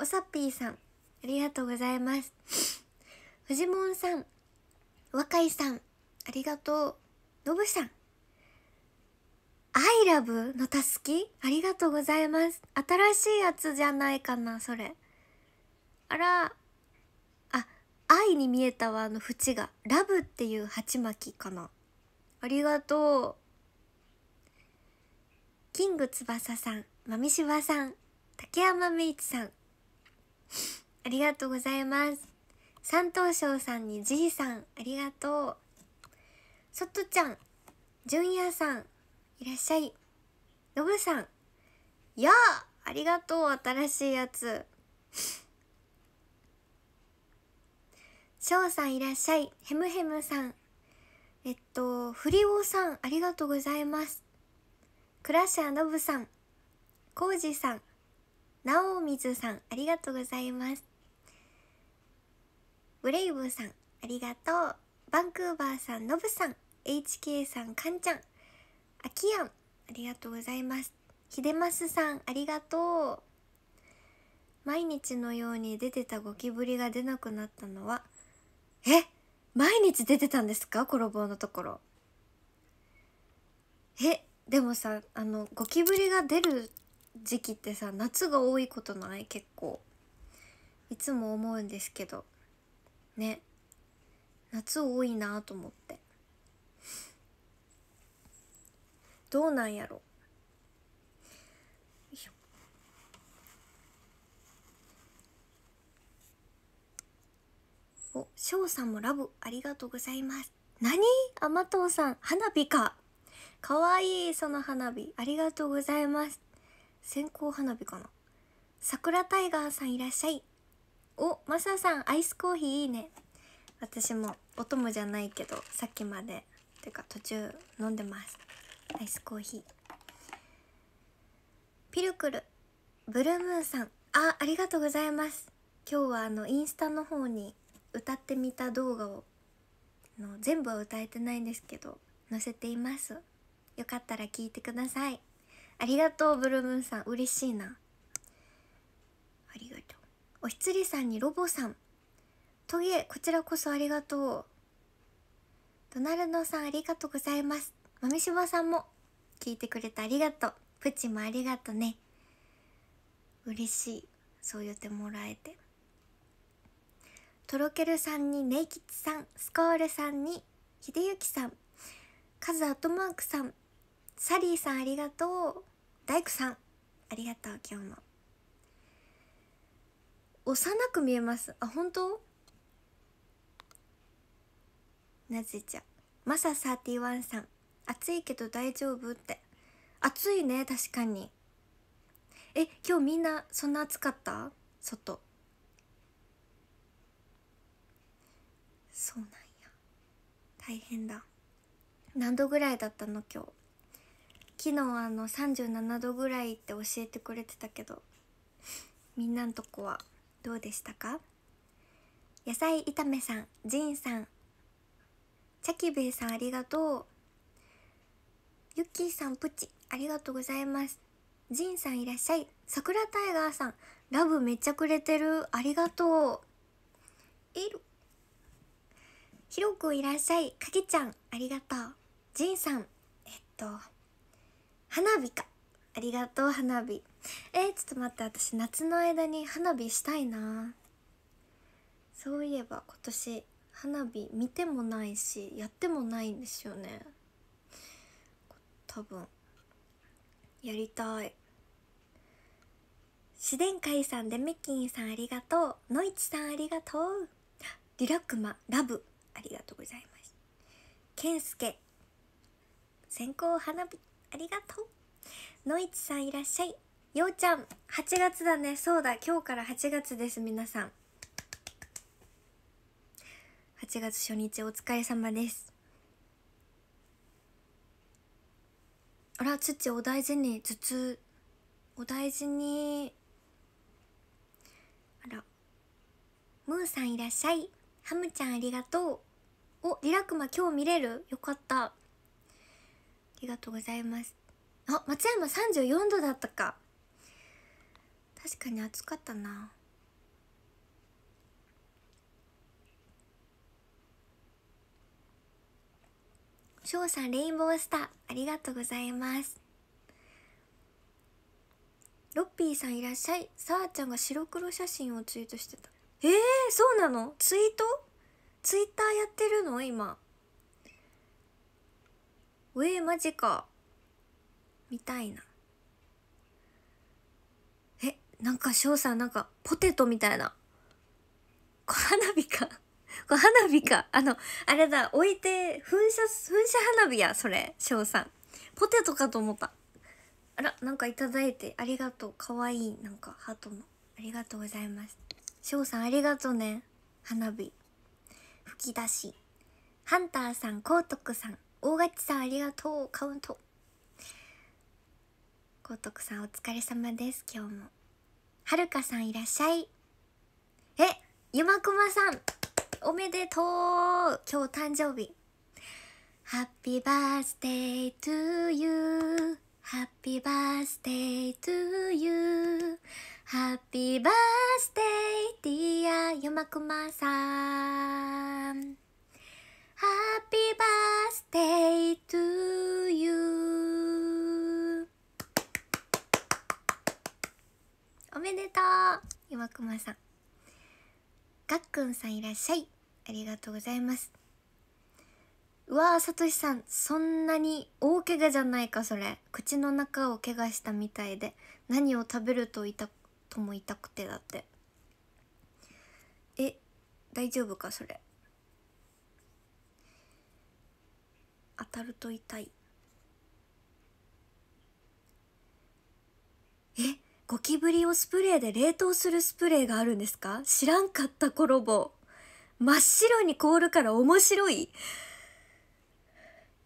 おさっぴーさん、ありがとうございます。フジモンさん、若いさん、ありがとう。のぶさん、アイラブのたすきありがとうございます。新しいやつじゃないかな、それ。あら、あ、愛に見えたわ、あの縁が。ラブっていう鉢巻きかな。ありがとう。キング翼さん、まみしばさん、竹山メイさん、ありがとうございます。三等賞さんにじいさん、ありがとう。そっとちゃん、じゅんやさん、いらっしゃい。のぶさん、やありがとう、新しいやつ。しょうさんいらっしゃい。ヘムヘムさん。えっと、フリオさん、ありがとうございます。クラッシャーのぶさん、コウジさん、なおみずさん、ありがとうございます。ブレイブさん、ありがとう。バンクーバーさん、のぶさん、HK さん、かんちゃん、あきやん、ありがとうございます。ひでますさん、ありがとう。毎日のように出てたゴキブリが出なくなったのは、え毎日出てたんですかコロボのところ。え、でもさ、あの、ゴキブリが出る時期ってさ夏が多いことない結構いつも思うんですけどね夏多いなと思ってどうなんやろおしょうさんもラブありがとうございます何甘党さん花火かかわいいその花火ありがとうございます線香花火かな桜タイガーさんいらっしゃいおマサさんアイスコーヒーいいね私もお供じゃないけどさっきまでてか途中飲んでますアイスコーヒーピルクルブルームーンさんあありがとうございます今日はあのインスタの方に歌ってみた動画をの全部は歌えてないんですけど載せていますよかったら聞いてくださいありがとうブルームーンさん嬉しいなありがとうおひつりさんにロボさんトゲこちらこそありがとうドナルドさんありがとうございます豆柴さんも聞いてくれてありがとうプチもありがとね嬉しいそう言ってもらえてとろけるさんにネイキッチさんスコールさんに秀幸さんカズアットマークさんサリーさんありがとう大工さんありがとう今日も幼く見えますあ本当なぜじゃマサ31さん暑いけど大丈夫って暑いね確かにえ今日みんなそんな暑かった外そうなんや大変だ何度ぐらいだったの今日昨日あの37度ぐらいって教えてくれてたけどみんなのとこはどうでしたか野菜炒めさんジンさんチャキベイさんありがとうユッキーさんプチありがとうございますジンさんいらっしゃい桜タイガーさんラブめっちゃくれてるありがとういるひろくいらっしゃいかけちゃんありがとうジンさんえっと花火かありがとう花火えー、ちょっと待って私夏の間に花火したいなそういえば今年花火見てもないしやってもないんですよね多分やりたい自然界さんでメッキンさんありがとうのいちさんありがとうリラクマラブありがとうございますスケ先行花火ありがとうのいちさんいらっしゃいようちゃん8月だねそうだ今日から8月です皆さん8月初日お疲れ様ですあらつっち、お大事に頭痛お大事にあらムーさんいらっしゃいハムちゃんありがとうおリラクマ今日見れるよかったありがとうございますあ松山三十四度だったか確かに暑かったな翔さんレインボースターありがとうございますロッピーさんいらっしゃいさあちゃんが白黒写真をツイートしてたえー、そうなのツイートツイッターやってるの今うえー、マジかみたいなえなんか翔さんなんかポテトみたいな小花火か小花火かあのあれだ置いて噴射噴射花火やそれ翔さんポテトかと思ったあらなんかいただいてありがとうかわいいなんかハートのありがとうございます翔さんありがとうね花火吹き出しハンターさん、コウトクさん、大勝さんありがとうカウント高徳さんお疲れ様です今日もはるかさんいらっしゃいえゆまくまさんおめでとう今日誕生日ハッピーバースデートゥーユーハッピーバースデートゥーユーハッピーバースデーディアゆまくまさん Happy birthday to you おめでとう岩隈さんがっくんさんいらっしゃいありがとうございますうわーさとしさんそんなに大怪我じゃないかそれ口の中を怪我したみたいで何を食べると痛とも痛くてだってえ大丈夫かそれ当たると痛いえゴキブリをスプレーで冷凍するスプレーがあるんですか知らんかったコロボ真っ白に凍るから面白い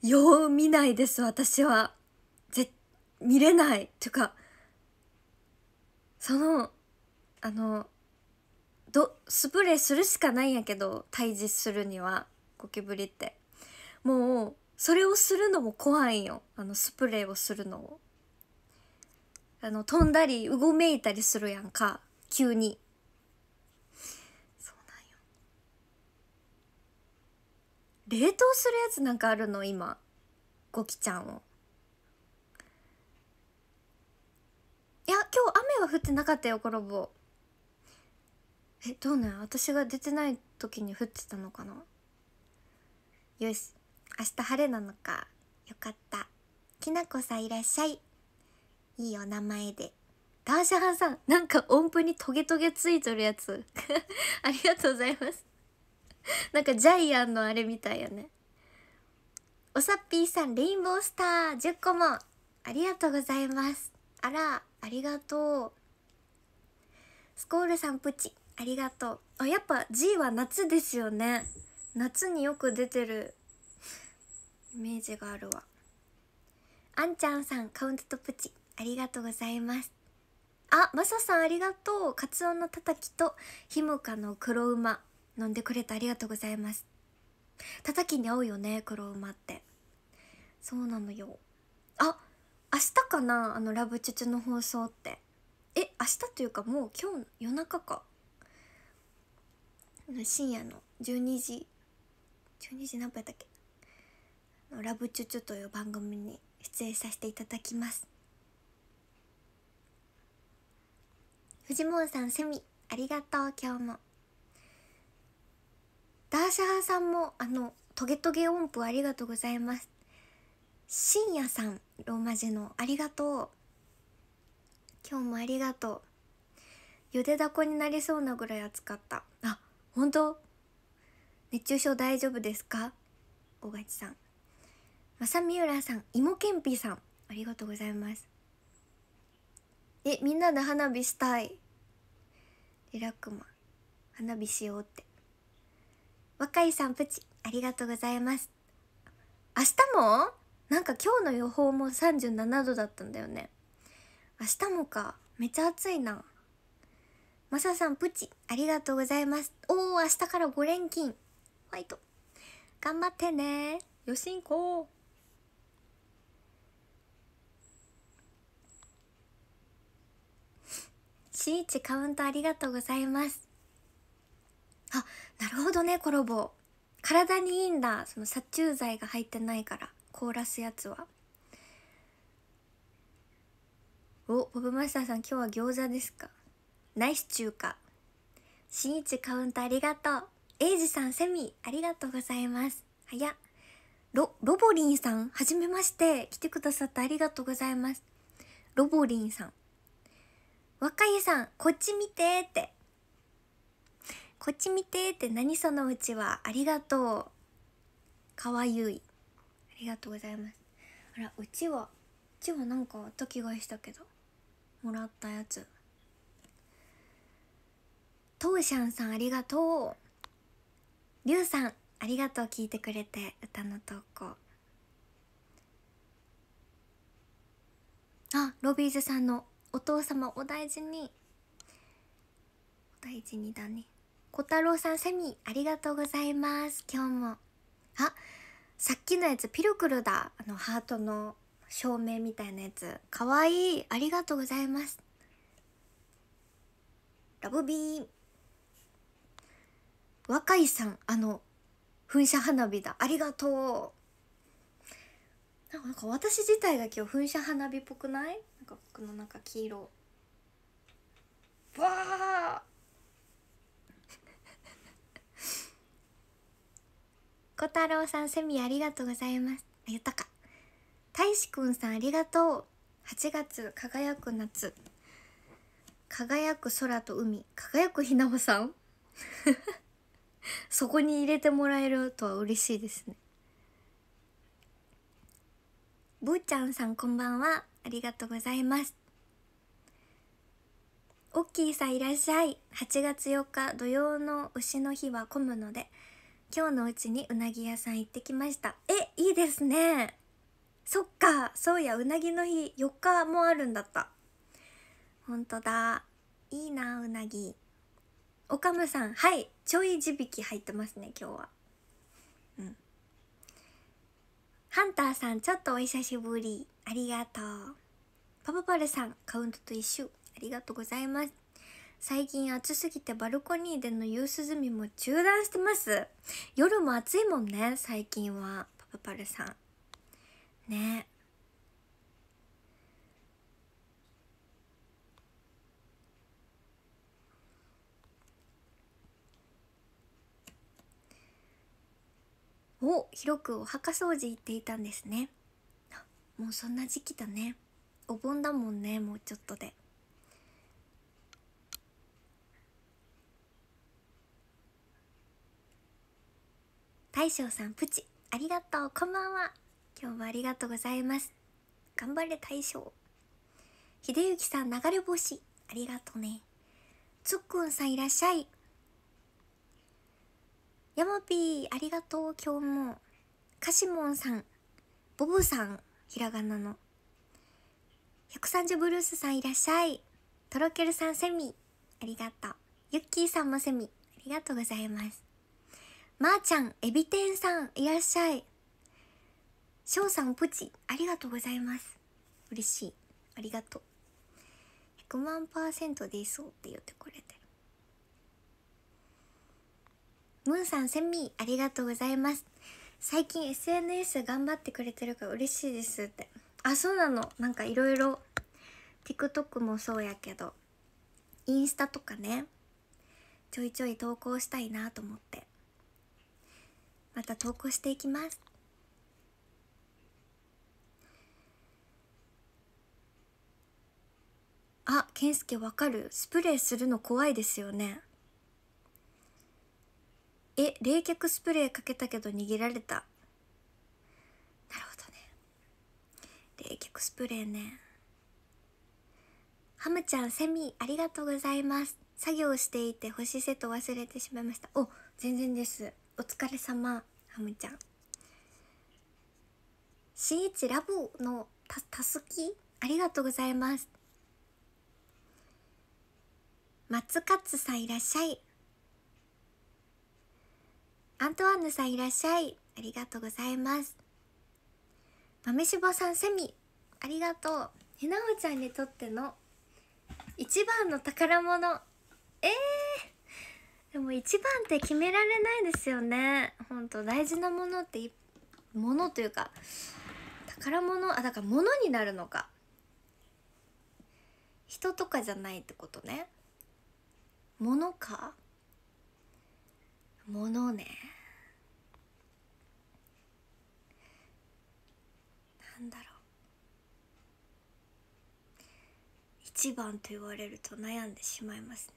よう見ないです私はぜ見れないっていうかそのあのどスプレーするしかないんやけど退治するにはゴキブリってもうそれをするのも怖いよあのスプレーをするのをあの飛んだりうごめいたりするやんか急にそうなんよ冷凍するやつなんかあるの今ゴキちゃんをいや今日雨は降ってなかったよコロボえどうなん私が出てない時に降ってたのかなよし明日晴れなのか。よかった。きなこさんいらっしゃい。いいお名前で。ダーシャハンさん、なんか音符にトゲトゲついとるやつ。ありがとうございます。なんかジャイアンのあれみたいよね。おさっぴーさん、レインボースター10個も。ありがとうございます。あら、ありがとう。スコールさんプチ、ありがとう。あ、やっぱ G は夏ですよね。夏によく出てるイメージがあるわあんちゃんさんカウントとプチありがとうございますあマサさんありがとうカツオのたたきとひもかの黒馬飲んでくれてありがとうございますたたきに合うよね黒馬ってそうなのよあ明日かなあのラブチュチュの放送ってえ明日というかもう今日夜中か深夜の12時12時何分やったっけのラブチュチュという番組に出演させていただきますフジモンさんセミありがとう今日もダーシャーさんもあのトゲトゲ音符ありがとうございます深夜さんローマ字のありがとう今日もありがとうゆでだこになりそうなぐらい暑かったあ本当熱中症大丈夫ですか小勝さんまさみうらさん、いもけんぴさん、ありがとうございます。え、みんなで花火したい。リラックマ、花火しようって。若いさん、プチ、ありがとうございます。明日もなんか今日の予報も37度だったんだよね。明日もか。めっちゃ暑いな。マサさん、プチ、ありがとうございます。おー、明日から5連勤。ファイト。頑張ってね。よしんこー。しいちカウントありがとうございます。あ、なるほどね、コロボ。体にいいんだ。その殺虫剤が入ってないから、凍らすやつは。お、ボブマスターさん、今日は餃子ですかナイス中華。しんいちカウントありがとう。エイジさん、セミ、ありがとうございます。はや。ロ、ロボリンさん、はじめまして。来てくださってありがとうございます。ロボリンさん。若湯さん、こっち見てって。こっち見てって何そのうちは。ありがとう。かわゆい。ありがとうございます。あら、うちは、うちはなんかあった気がしたけど。もらったやつ。とうしゃんさんありがとう。りゅうさん、ありがとう聞いてくれて、歌の投稿。あ、ロビーズさんのお父様お大事にお大事にだね小太郎さんセミありがとうございます今日もあさっきのやつピロクルだあのハートの照明みたいなやつかわいいありがとうございますラブビー若いさんあの噴射花火だありがとうなんか私自体が今日噴射花火っぽくないかこの中黄色わあ小太郎さんセミありがとうございますあ言ったか大志くんさんありがとう8月輝く夏輝く空と海輝くひなわさん そこに入れてもらえるとは嬉しいですねぶーちゃんさんこんばんはありがとうございます。オッキーさんいらっしゃい。8月4日土曜の牛の日は混むので、今日のうちにうなぎ屋さん行ってきました。え、いいですね。そっか、そうや、うなぎの日4日もあるんだった。ほんとだ。いいな、うなぎ。おかむさん、はい、ちょい地引き入ってますね、今日は。うん。ハンターさん、ちょっとお久しぶり。ありがとう。パパパルさん、カウントと一緒。ありがとうございます。最近暑すぎてバルコニーでの夕涼みも中断してます。夜も暑いもんね、最近は。パパパルさん。ねお広くお墓掃除行っていたんですねもうそんな時期だねお盆だもんねもうちょっとで。大将さんプチありがとうこんばんは今日もありがとうございます頑張れ大将秀幸さん流れ星ありがとうねつっくんさんいらっしゃいやまぴーありがとう今日もかしもんさんボブさんひらがなの130ブルースさんいらっしゃいとろけるさんセミありがとうゆっきーさんもセミありがとうございますまー、あ、ちゃんエビ天さんいらっしゃいしょうさんプチありがとうございます嬉しいありがとう100万パーセントでいそうって言ってくれてムーンさんセミありがとうございます最近 SNS 頑張ってくれてるから嬉しいですってあそうなのなんかいろいろ TikTok もそうやけどインスタとかねちょいちょい投稿したいなと思ってまた投稿していきますあ健介わかるスプレーするの怖いですよねえ冷却スプレーかけたけど逃げられたなるほどね冷却スプレーねハムちゃんセミありがとうございます作業していて星セット忘れてしまいましたお全然ですお疲れ様ハムちゃん新一ラボのたたすきありがとうございます松勝さんいらっしゃいアントワンヌさんいらっしゃい。ありがとうございます。豆柴さん、セミ。ありがとう。えなおちゃんにとっての一番の宝物。えー、でも一番って決められないですよね。ほんと、大事なものって、ものというか、宝物、あ、だから物になるのか。人とかじゃないってことね。物か。物ね。んだろう一番と言われると悩んでしまいますね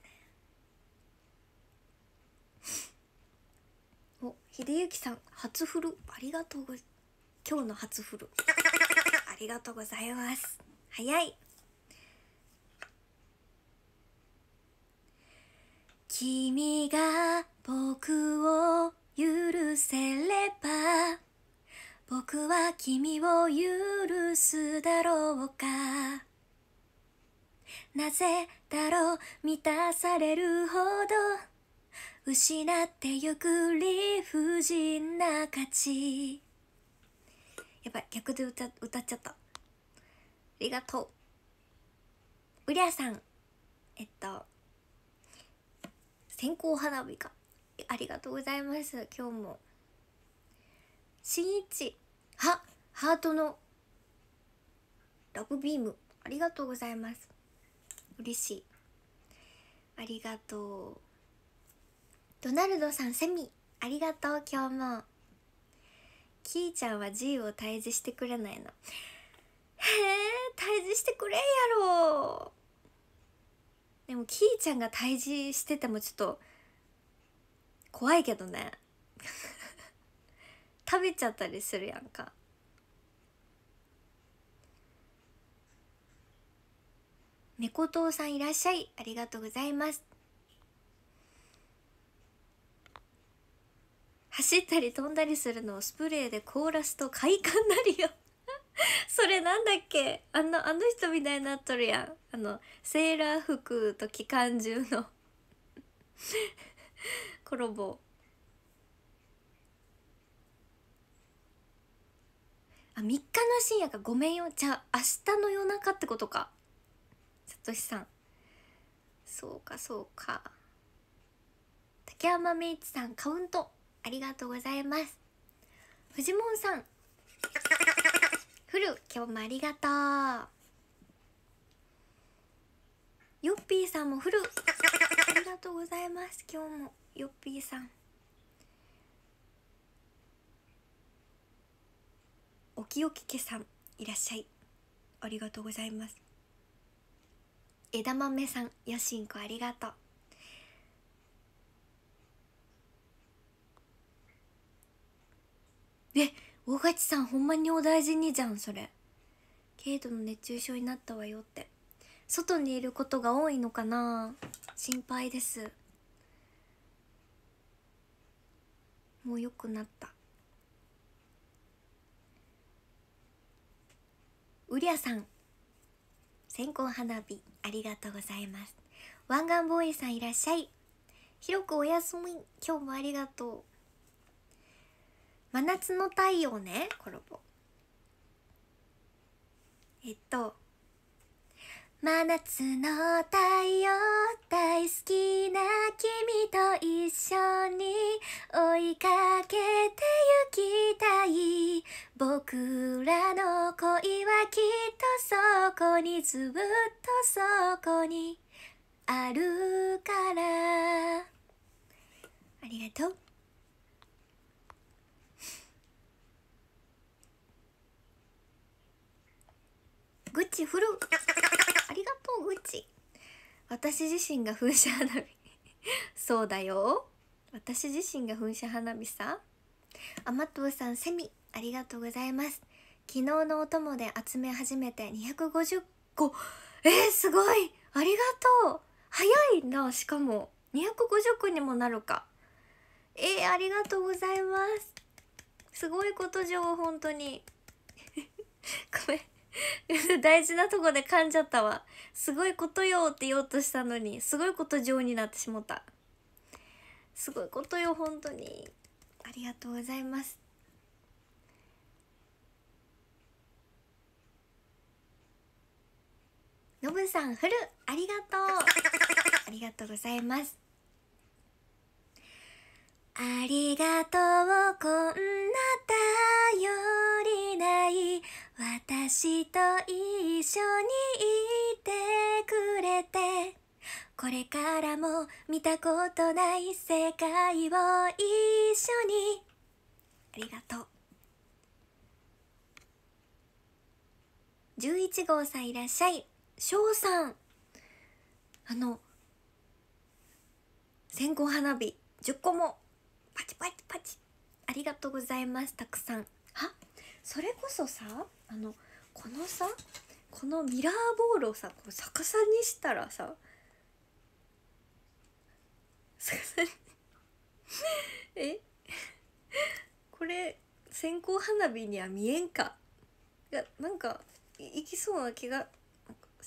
お秀幸さん初フルありがとうご今日の初フル ありがとうございます早い君が僕を許せれば僕は君を許すだろうかなぜだろう満たされるほど失ってゆく理不尽な価値やばい逆で歌歌っちゃったありがとううりゃさんえっと線香花火かありがとうございます今日もしんいちはハートのラブビームありがとうございます嬉しいありがとうドナルドさんセミありがとう今日もキーちゃんは G を退治してくれないのへえ退治してくれんやろでもキーちゃんが退治しててもちょっと怖いけどね食べちゃったりするやんか猫とうさんいらっしゃいありがとうございます走ったり飛んだりするのをスプレーで凍らすと快感なるよ それなんだっけあのあの人みたいになっとるやんあのセーラー服と機関銃の コロボあ3日の深夜かごめんよじゃあ明日の夜中ってことかさとしさんそうかそうか竹山明一さんカウントありがとうございますフジモンさんフル今日もありがとうヨッピーさんもフルありがとうございます今日もヨッピーさんおきおきけさんいらっしゃいありがとうございます枝豆さんよしんこありがとうえ大勝さんほんまにお大事にじゃんそれ軽度の熱中症になったわよって外にいることが多いのかな心配ですもう良くなったうリアさん線香花火ありがとうございます湾岸防衛さんいらっしゃい広くお休み今日もありがとう真夏の太陽ねコラボえっと真夏の太陽大好きな君と一緒に追いかけてきっとそこにずっとそこにあるからありがとうグッチフルありがとうグッチ私自身が噴射花火そうだよ私自身が噴射花火さあマとうさんセミありがとうございます昨日のお供で集め始めて250個えー、すごいありがとう早いなしかも250個にもなるかえー、ありがとうございますすごいことじょ本当に ごめん 大事なとこで噛んじゃったわすごいことよって言おうとしたのにすごいこと上になってしもたすごいことよ本当にありがとうございますのぶさんフルありがとうありがとうございますありがとうこんな頼りない私と一緒にいてくれてこれからも見たことない世界を一緒にありがとう11号さんいらっしゃい翔さんあの線香花火10個もパチパチパチありがとうございますたくさんあそれこそさあのこのさこのミラーボールをさこう逆さにしたらさ逆さに えこれ線香花火には見えんかいやなんかいきそうな気が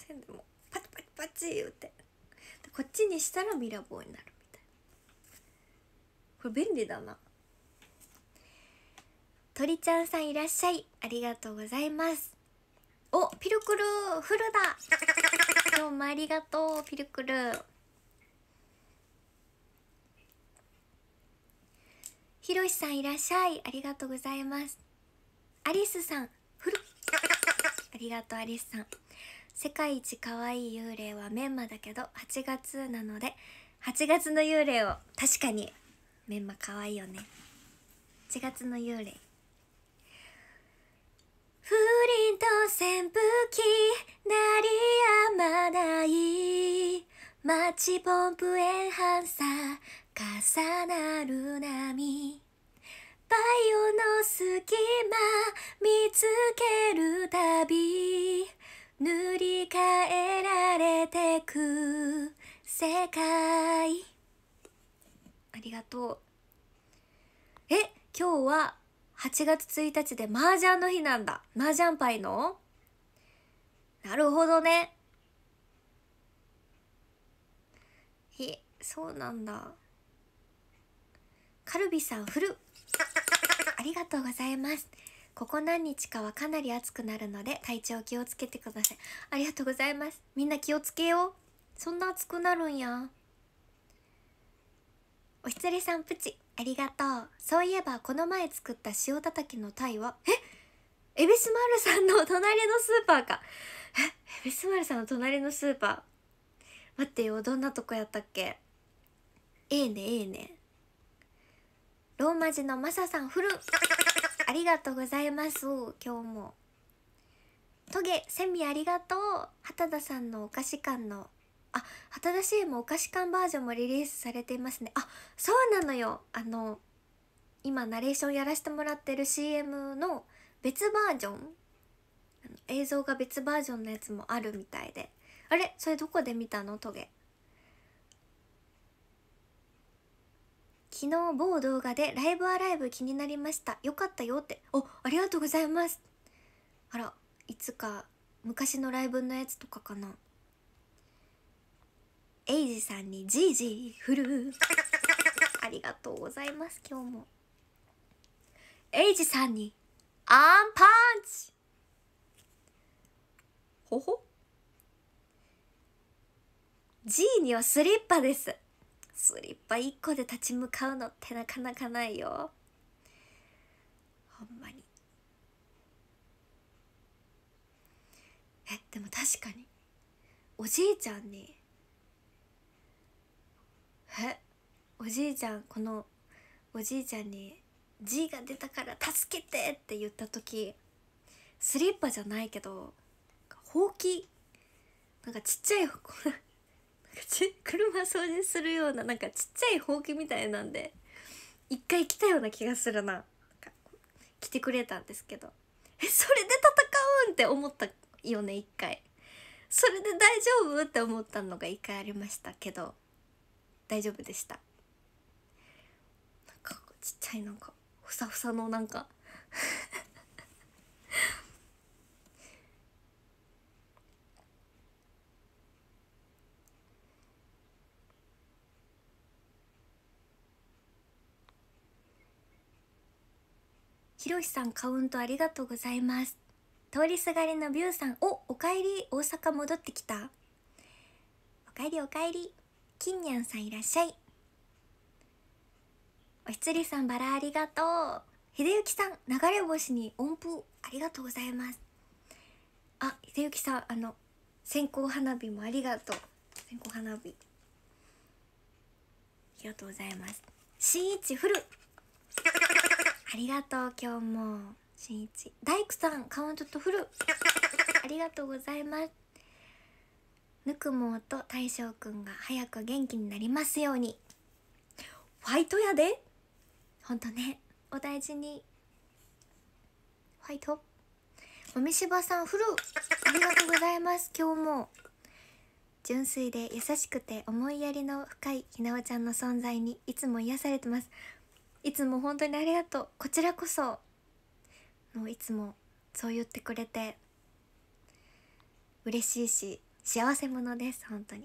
でもパチパチパチ言うてこっちにしたらミラボーになるみたいなこれ便利だな鳥ちゃんさんいらっしゃいありがとうございますおピルクルフルだどうもありがとうピルクルひろしさんいらっしゃいありがとうございますアリスさんフル ありがとうアリスさん世界一可愛い幽霊はメンマだけど8月なので8月の幽霊を確かにメンマ可愛いよね8月の幽霊風鈴と扇風機鳴りやまないマッチポンプエンハンサー重なる波バイオの隙間見つけるたび塗り替えられてく世界ありがとうえ今日は8月1日で麻雀の日なんだ麻雀パイのなるほどねえそうなんだカルビさんフルありがとうございますここ何日かはかなり暑くなるので体調気をつけてくださいありがとうございますみんな気をつけようそんな暑くなるんやおひつりさんプチありがとうそういえばこの前作った塩たたきの鯛はえ恵比寿丸さんの隣のスーパーかえ恵比寿丸さんの隣のスーパー待ってよどんなとこやったっけええねええねローマ字のマサさんフルありがとうございます今日もトゲセミありがとう畑田さんのお菓子館のあ畑田 c もお菓子館バージョンもリリースされていますねあそうなのよあの今ナレーションやらせてもらってる CM の別バージョン映像が別バージョンのやつもあるみたいであれそれどこで見たのトゲ昨日某動画でライブアライブ気になりましたよかったよっておありがとうございますあらいつか昔のライブのやつとかかなエイジさんにじいじ振る ありがとうございます今日もエイジさんにアンパンチほほいにはスリッパですスリッパ1個で立ち向かうのってなかなかないよほんまにえでも確かにおじいちゃんにえおじいちゃんこのおじいちゃんに「G が出たから助けて!」って言った時スリッパじゃないけどほうきなんかちっちゃい口 車掃除するようななんかちっちゃいほうきみたいなんで一回来たような気がするな来てくれたんですけどえそれで戦うんって思ったよね一回それで大丈夫って思ったのが一回ありましたけど大丈夫でしたなんかちっちゃいなんかふさふさのなんかひろしさんカウントありがとうございます通りすがりのビューさんおおかえり大阪戻ってきたおかえりおかえりきんにゃんさんいらっしゃいおひつりさんバラありがとう秀幸さん流れ星に音符ありがとうございますあ秀幸さんあの線香花火もありがとう線香花火ありがとうございます新一フルありがとう今日も新一大工さん顔ちょっとフるありがとうございますぬくもと大将くんが早く元気になりますようにファイトやでほんとねお大事にファイトもみしばさんフルありがとうございます今日も純粋で優しくて思いやりの深いひなおちゃんの存在にいつも癒されてますいつも本当にありがとうこちらこそもういつもそう言ってくれて嬉しいし幸せ者です本当に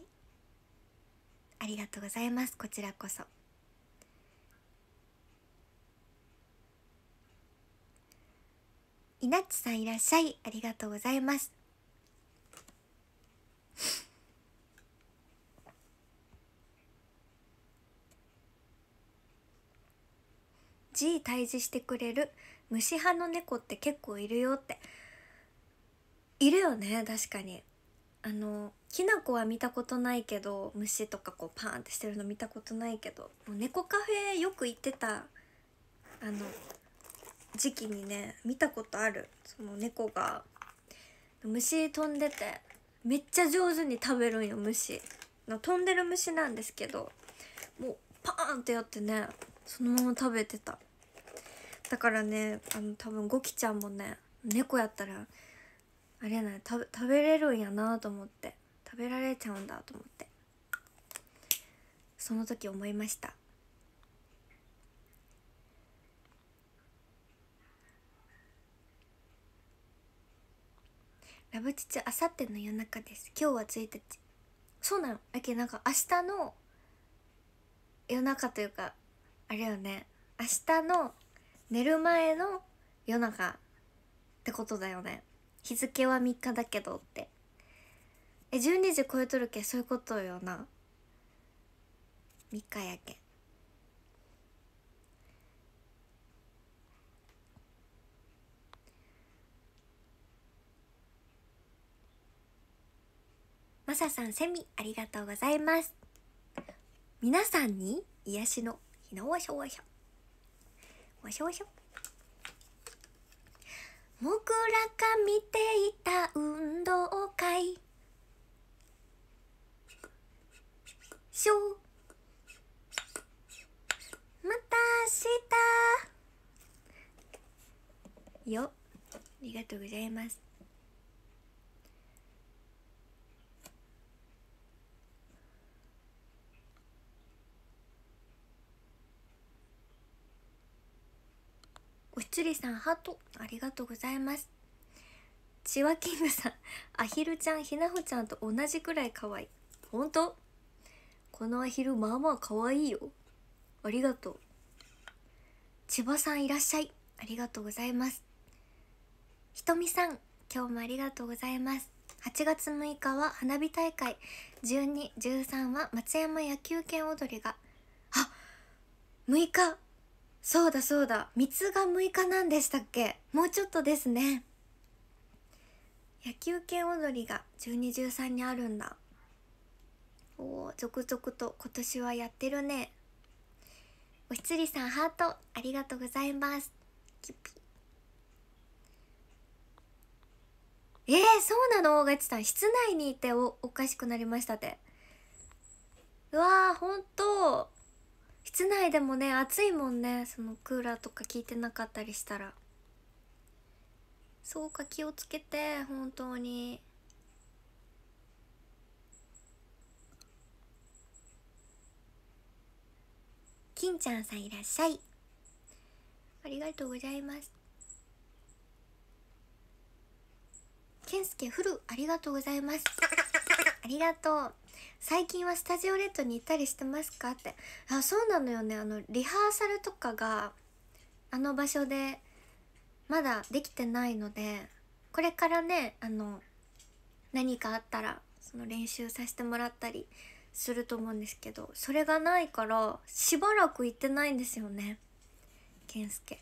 ありがとうございますこちらこそいなっちさんいらっしゃいありがとうございます G 退治してくれる虫派の猫って結構いるよっているよね確かにあのきな粉は見たことないけど虫とかこうパーンってしてるの見たことないけどもう猫カフェよく行ってたあの時期にね見たことあるその猫が虫飛んでてめっちゃ上手に食べるんよ虫の飛んでる虫なんですけどもうパーンってやってねそのまま食べてただからねあの多分ゴキちゃんもね猫やったらあれやない食べれるんやなと思って食べられちゃうんだと思ってその時思いましたラブチチあさっての夜中です今日は1日そうなのだけなんか明日の夜中というかあれよね明日の寝る前の夜中ってことだよね日付は3日だけどってえ12時超えとるけそういうことよな3日やけマサさんセミありがとうございます皆さんに癒しの日のわしょわしょおしょおしょもぐらが見ていた運動会しょまた明日よありがとうございますおひつりさんハートありがとうございますチワキングさんアヒルちゃんひなほちゃんと同じくらい可愛いほんとこのアヒルまあまあ可愛いよありがとう千葉さんいらっしゃいありがとうございますひとみさん今日もありがとうございます8月6日は花火大会1213は松山野球拳踊りがあ6日そうだそうだ三つが6日なんでしたっけもうちょっとですね野球犬踊りが1213にあるんだおお続々と今年はやってるねおひつりさんハートありがとうございますえー、そうなの大勝さん室内にいておおかしくなりましたってうわーほんと室内でもね暑いもんねそのクーラーとか効いてなかったりしたらそうか気をつけて本当に。金ちゃんさんいらっしゃいありがとうございます健介フルありがとうございますありがとう最近はスタジオレッドに行ったりしてますかってあそうなのよねあのリハーサルとかがあの場所でまだできてないのでこれからねあの何かあったらその練習させてもらったりすると思うんですけどそれがないからしばらく行ってないんですよね健介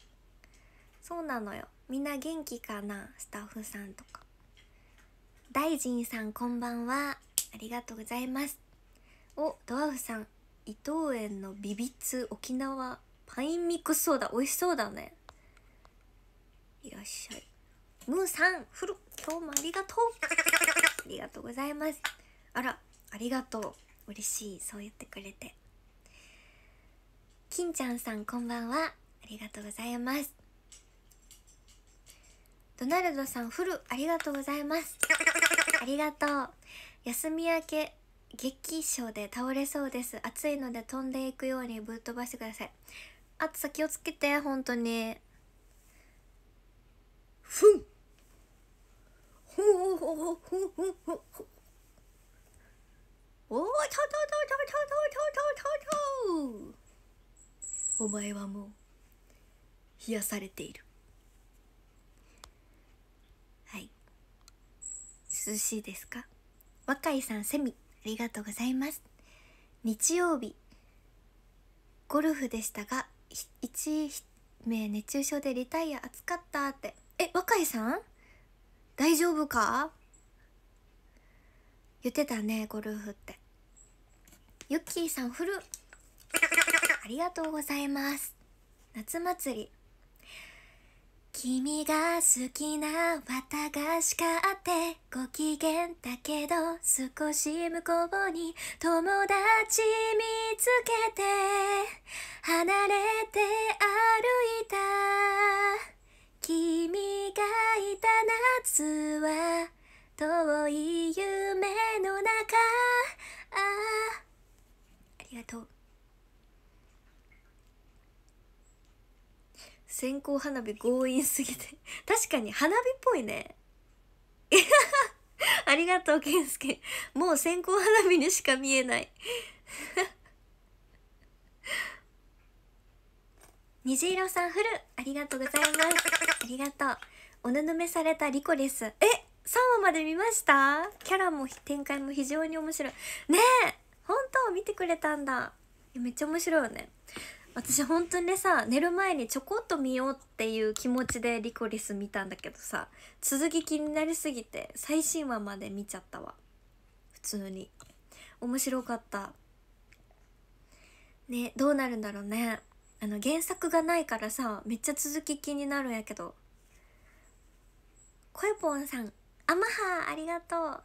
そうなのよみんな元気かなスタッフさんとか大臣さんこんばんはありがとうございます。お、ドワーフさん、伊藤園のビビッツ沖縄パインミックスソーダ、美味しそうだね。いらっしゃい。ムーさん、フル、今日もありがとう。ありがとうございます。あら、ありがとう。嬉しい、そう言ってくれて。金ちゃんさん、こんばんは。ありがとうございます。ドナルドさん、フル、ありがとうございます。ありがとう休み明け激症で倒れそうです暑いので飛んでいくようにぶっ飛ばしてください暑さ気をつけて本当にふんふんふんふんふんふんふんおーとととととととととお前はもう冷やされている涼しいですか若井さんセミありがとうございます日曜日ゴルフでしたが1名熱中症でリタイア暑かったってえ若井さん大丈夫か言ってたねゴルフってゆっきーさんフルありがとうございます夏祭り君が好きな綿菓子買ってご機嫌だけど少し向こうに友達見つけて離れて歩いた君がいた夏は遠い夢の中ああありがとう線香花火強引すぎて 確かに花火っぽいね ありがとう健介もう線香花火にしか見えない 虹色さんフルありがとうございますありがとうおぬぬめされたリコですえ3話まで見ましたキャラも展開も非常に面白いねえ本当見てくれたんだめっちゃ面白いよね私本当にさ寝る前にちょこっと見ようっていう気持ちでリコリス見たんだけどさ続き気になりすぎて最新話まで見ちゃったわ普通に面白かったねどうなるんだろうねあの原作がないからさめっちゃ続き気になるんやけどコエポんさんアマハありがとう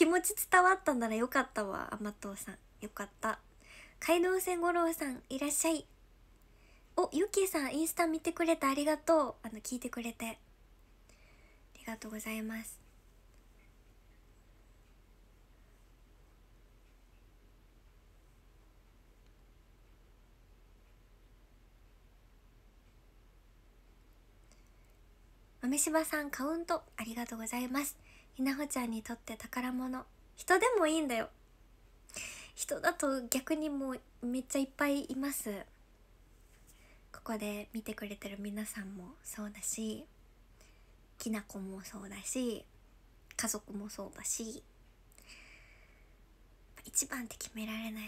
気持ち伝わったならよかったわ甘党さんよかった街道線五郎さんいらっしゃいおゆきさんインスタ見てくれてありがとうあの聞いてくれてありがとうございます豆柴さんカウントありがとうございますなほちゃんにとって宝物人でもいいんだよ人だと逆にもうめっちゃいっぱいいますここで見てくれてる皆さんもそうだしきなこもそうだし家族もそうだし一番って決められないよね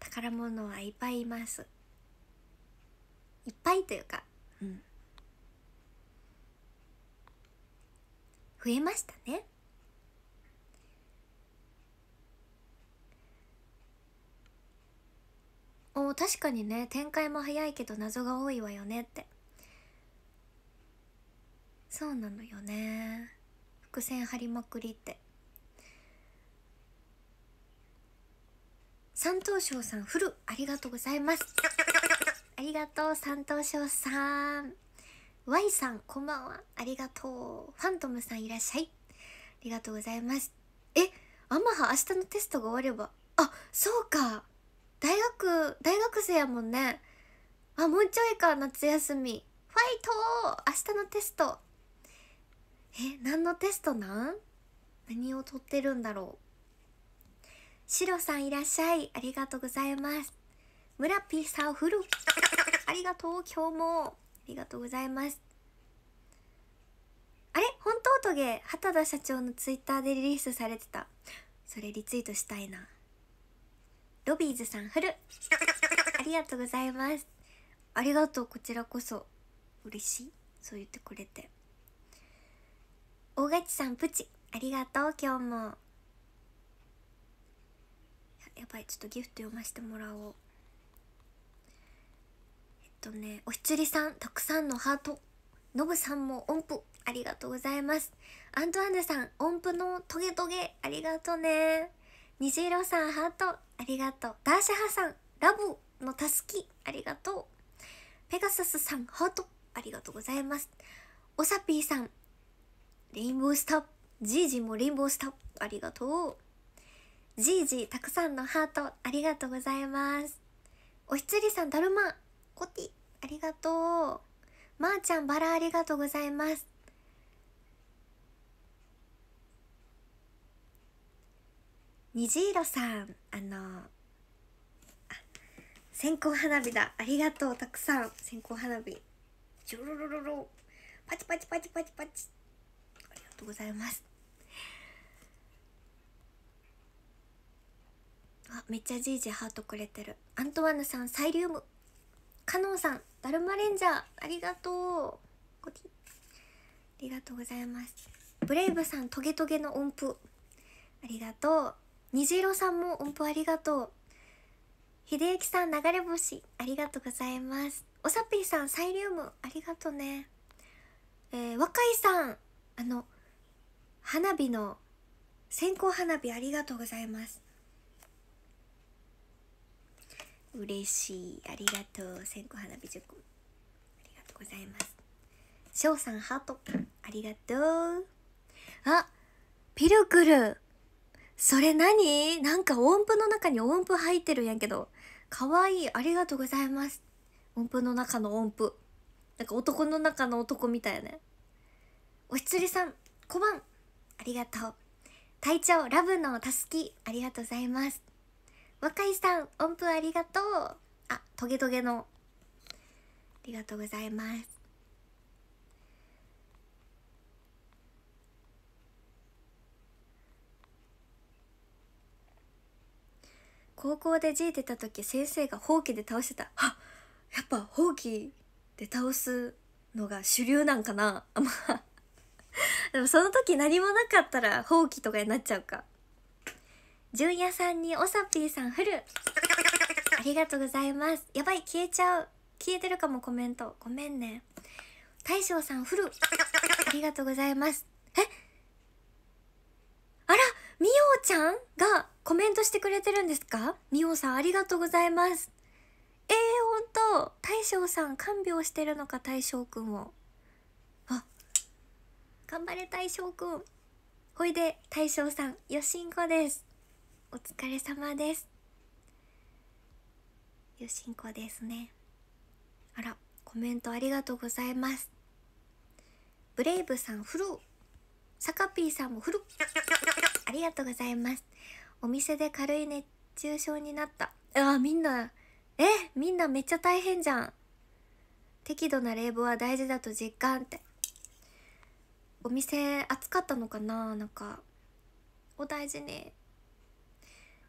宝物はいっぱいいますいっぱいというかうん増えましたね。お確かにね展開も早いけど謎が多いわよねってそうなのよね伏線張りまくりって三等賞さんフルありがとうございますありがとう三等賞さん Y さん、こんばんは。ありがとう。ファントムさんいらっしゃい。ありがとうございます。え、アマハ明日のテストが終われば。あ、そうか。大学、大学生やもんね。あ、もうちょいか、夏休み。ファイト明日のテスト。え、何のテストなん何を取ってるんだろう。シロさんいらっしゃい。ありがとうございます。村ピーさん、フル。ありがとう、今日も。りがとうございますあれ本当トゲ畑田社長のツイッターでリリースされてたそれリツイートしたいなロビーズさんフルありがとうございますありがとうこちらこそ嬉しいそう言ってくれて大勝さんプチありがとう今日もやばいちょっとギフト読ませてもらおうとねおひつりさんたくさんのハートノブさんも音符ありがとうございますアントワネさん音符のトゲトゲありがとうね虹色さんハートありがとうダーシャハさんラブのたすきありがとうペガサスさんハートありがとうございますおさぴーさんレインボースタージージもレインボースタありがとうジージーたくさんのハートありがとうございますおひつりさんだるまコティ、ありがとう。まー、あ、ちゃん、バラありがとうございます。虹色さん、あの、線香花火だ。ありがとう、たくさん。線香花火。ジョロロロロ。パチパチパチパチパチ。ありがとうございます。あ、めっちゃじいじハートくれてる。アントワーヌさん、サイリウム。カノンさんだるまレンジャーありがとうありがとうございますブレイブさんトゲトゲの音符ありがとう虹色さんも音符ありがとう秀幸さん流れ星ありがとうございますおさぴーさんサイリウムありがとうねえー、若井さんあの花火の線香花火ありがとうございます嬉しいありがとう線香花火塾ありがとうございますしょうさんハートありがとうあピルクルそれ何なんか音符の中に音符入ってるやんけどかわいいありがとうございます音符の中の音符なんか男の中の男みたいねおひつりさん小判ありがとう隊長ラブのたすきありがとうございます若井さん、音符ありがとう。あ、トゲトゲの。ありがとうございます。高校で G 出た時先生がほうきで倒してたあやっぱほうきで倒すのが主流なんかなあまあでもその時何もなかったらほうきとかになっちゃうかじゅんやさんにおさぴーさんフルありがとうございますやばい消えちゃう消えてるかもコメントごめんね大将さんフルありがとうございますえあらみおちゃんがコメントしてくれてるんですかみおさんありがとうございますえー、ほんと大将さん看病してるのか大将くんをあ頑張れ大将くんほいで大将さんよしんこですお疲れ様ですよしんこですねあらコメントありがとうございますブレイブさんフルサカピーさんもフルありがとうございますお店で軽い熱中症になったあみんなえみんなめっちゃ大変じゃん適度な冷房は大事だと実感ってお店暑かったのかななんかお大事に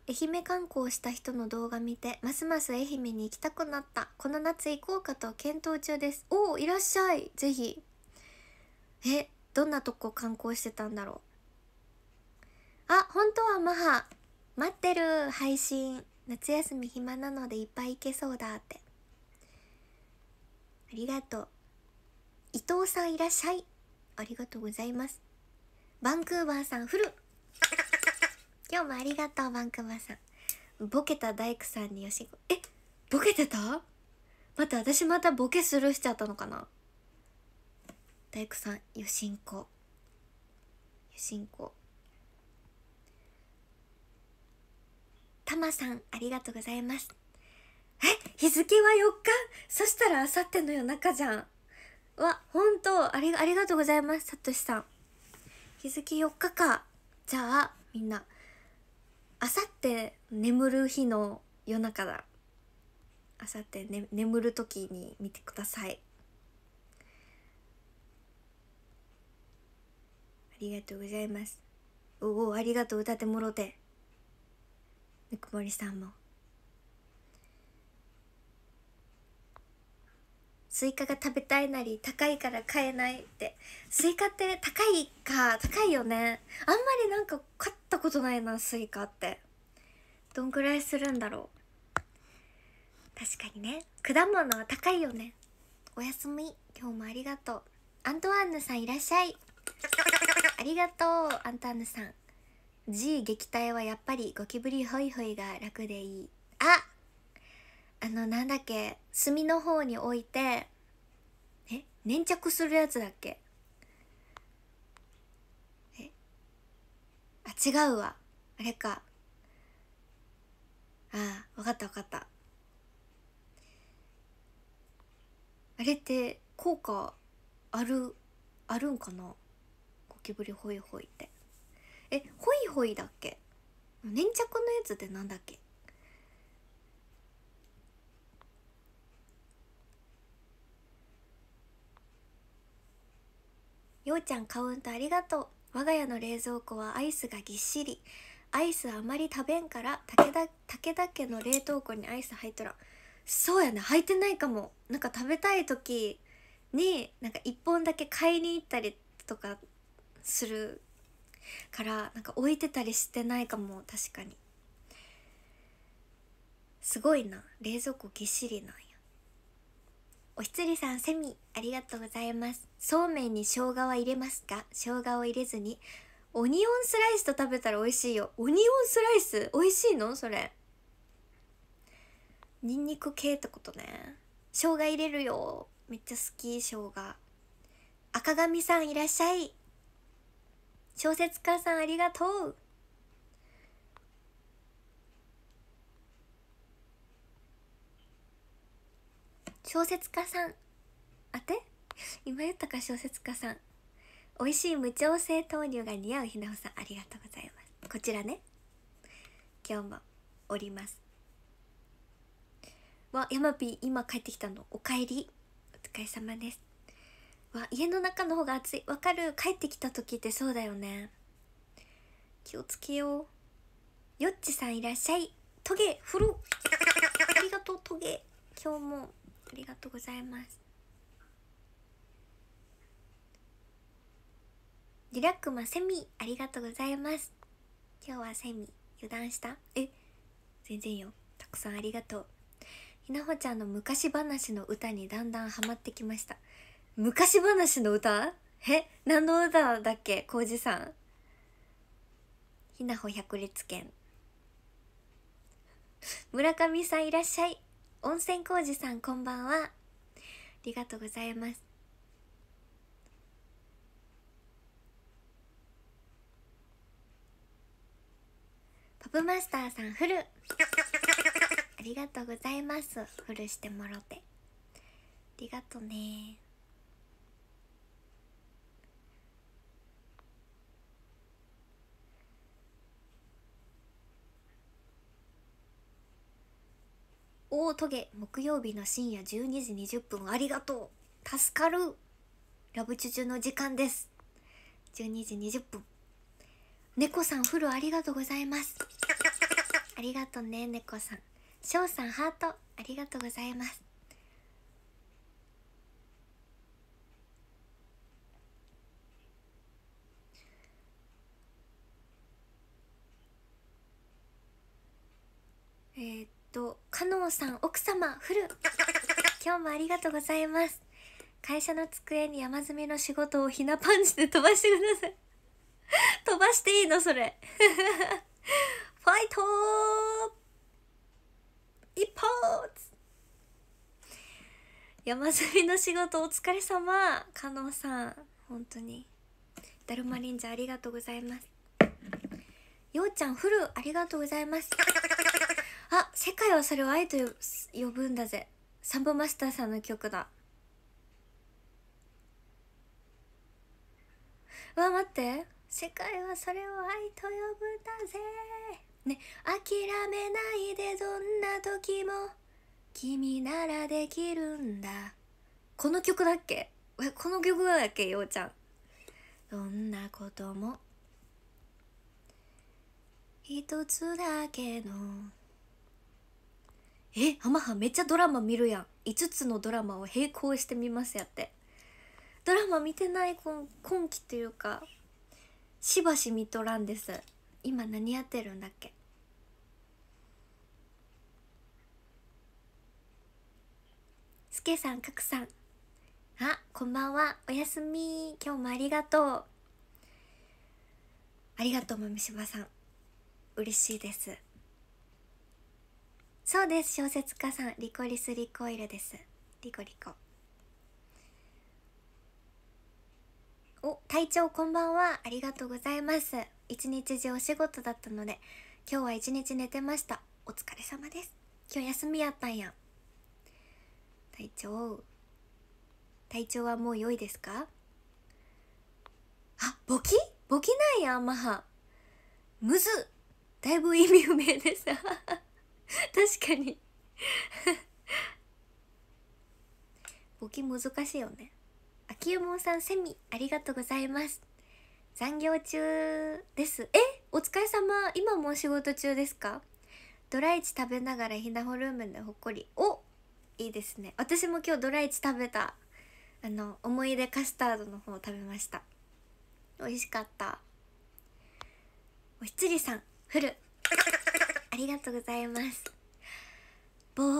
愛媛観光した人の動画見てますます愛媛に行きたくなったこの夏行こうかと検討中ですおおいらっしゃいぜひえどんなとこ観光してたんだろうあ本当はマハ待ってる配信夏休み暇なのでいっぱい行けそうだってありがとう伊藤さんいらっしゃいありがとうございますバンクーバーさんフル今日もありがとう、バンクマさん。ボケた大工さんによしえボケてた待って、私またボケスルーしちゃったのかな大工さん、よしんこ。よしんこ。たまさん、ありがとうございます。え日付は4日そしたらあさっての夜中じゃん。わ、ほんとあり、ありがとうございます、さとしさん。日付4日か。じゃあ、みんな。あさって眠る日の夜中だあさって、眠る時に見てくださいありがとうございますおおありがとう歌ってもろてぬくもりさんもスイカが食べたいなり高いから買えないってスイカって高いか高いよねあんまりなんか買ったことないなスイカってどんぐらいするんだろう確かにね果物は高いよねおやすみ今日もありがとうアントワンヌさんいらっしゃいありがとうアントワンヌさん G 撃退はやっぱりゴキブリホイホイが楽でいいああのなんだっけ炭の方に置いてえ粘着するやつだっけえあ違うわあれかああ分かった分かったあれって効果あるあるんかなゴキブリホイホイってえホイホイだっけ粘着のやつってなんだっけようちゃんカウントありがとう我が家の冷蔵庫はアイスがぎっしりアイスあまり食べんから武田武田家の冷凍庫にアイス入っとらそうやね入ってないかもなんか食べたい時になんか1本だけ買いに行ったりとかするからなんか置いてたりしてないかも確かにすごいな冷蔵庫ぎっしりないおひつりさんセミありがとうございますそうめんに生姜は入れますか生姜を入れずにオニオンスライスと食べたら美味しいよオニオンスライス美味しいのそれにんにく系ってことね生姜入れるよめっちゃ好き生姜赤髪さんいらっしゃい小説家さんありがとう小説家さんあて今言ったか小説家さん美味しい無調整豆乳が似合うひなほさんありがとうございますこちらね今日もおりますわ山ピー今帰ってきたのおかえりお疲れ様ですわ家の中の方が暑いわかる帰ってきた時ってそうだよね気をつけようよっちさんいらっしゃいトゲフルありがとうトゲ今日もありがとうございますリラックマセミありがとうございます今日はセミ油断したえ全然よたくさんありがとうひなほちゃんの昔話の歌にだんだんハマってきました昔話の歌え何の歌だっけ浩二さんひなほ百裂拳村上さんいらっしゃい温泉工事さんこんばんはありがとうございますパブマスターさんフルありがとうございますフルしてもろてありがとうね大トゲ木曜日の深夜12時20分ありがとう助かるラブチュチュの時間です12時20分猫さんフルありがとうございますありがとね猫さん翔さんハートありがとうございますえー、と、かのんさん、奥様、フル。今日もありがとうございます。会社の机に山積みの仕事をひなパンチで飛ばしてください。飛ばしていいのそれ。ファイト一発山積みの仕事お疲れ様加納さん本当にだるま忍者ありがとうございますようちゃんフルありがとうございますあ世界はそれを愛と呼ぶんだぜサンボマスターさんの曲だわ待って世界はそれを愛と呼ぶんだぜね諦めないでどんな時も君ならできるんだこの曲だっけえこの曲だっけようちゃんどんなことも一つだけのえマはめっちゃドラマ見るやん5つのドラマを並行してみますやってドラマ見てない今今期というかしばし見とらんです今何やってるんだっけすけさんかくさんあこんばんはおやすみ今日もありがとうありがとうまみしばさん嬉しいですそうです小説家さんリコリスリコイルですリコリコお隊長こんばんはありがとうございます一日中お仕事だったので今日は一日寝てましたお疲れ様です今日休みやったんや隊長体調はもう良いですかあ簿記簿記なんやマハむずだいぶ意味不明です 確かに 簿記難しいよね秋山さんセミありがとうございます残業中ですえお疲れ様今も仕事中ですかドライチ食べながらひなほルームでほっこりおいいですね私も今日ドライチ食べたあの思い出カスタードの方を食べました美味しかったおひつりさんフルありがとうございます僕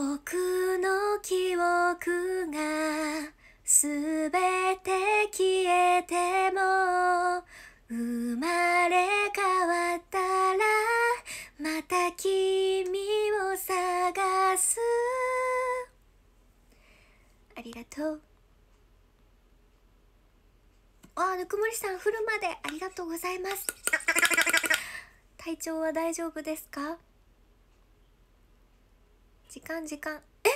の記憶がすべて消えても生まれ変わったらまた君を探すありがとうあぬくもりさんフルまでありがとうございます 体調は大丈夫ですか時間時間え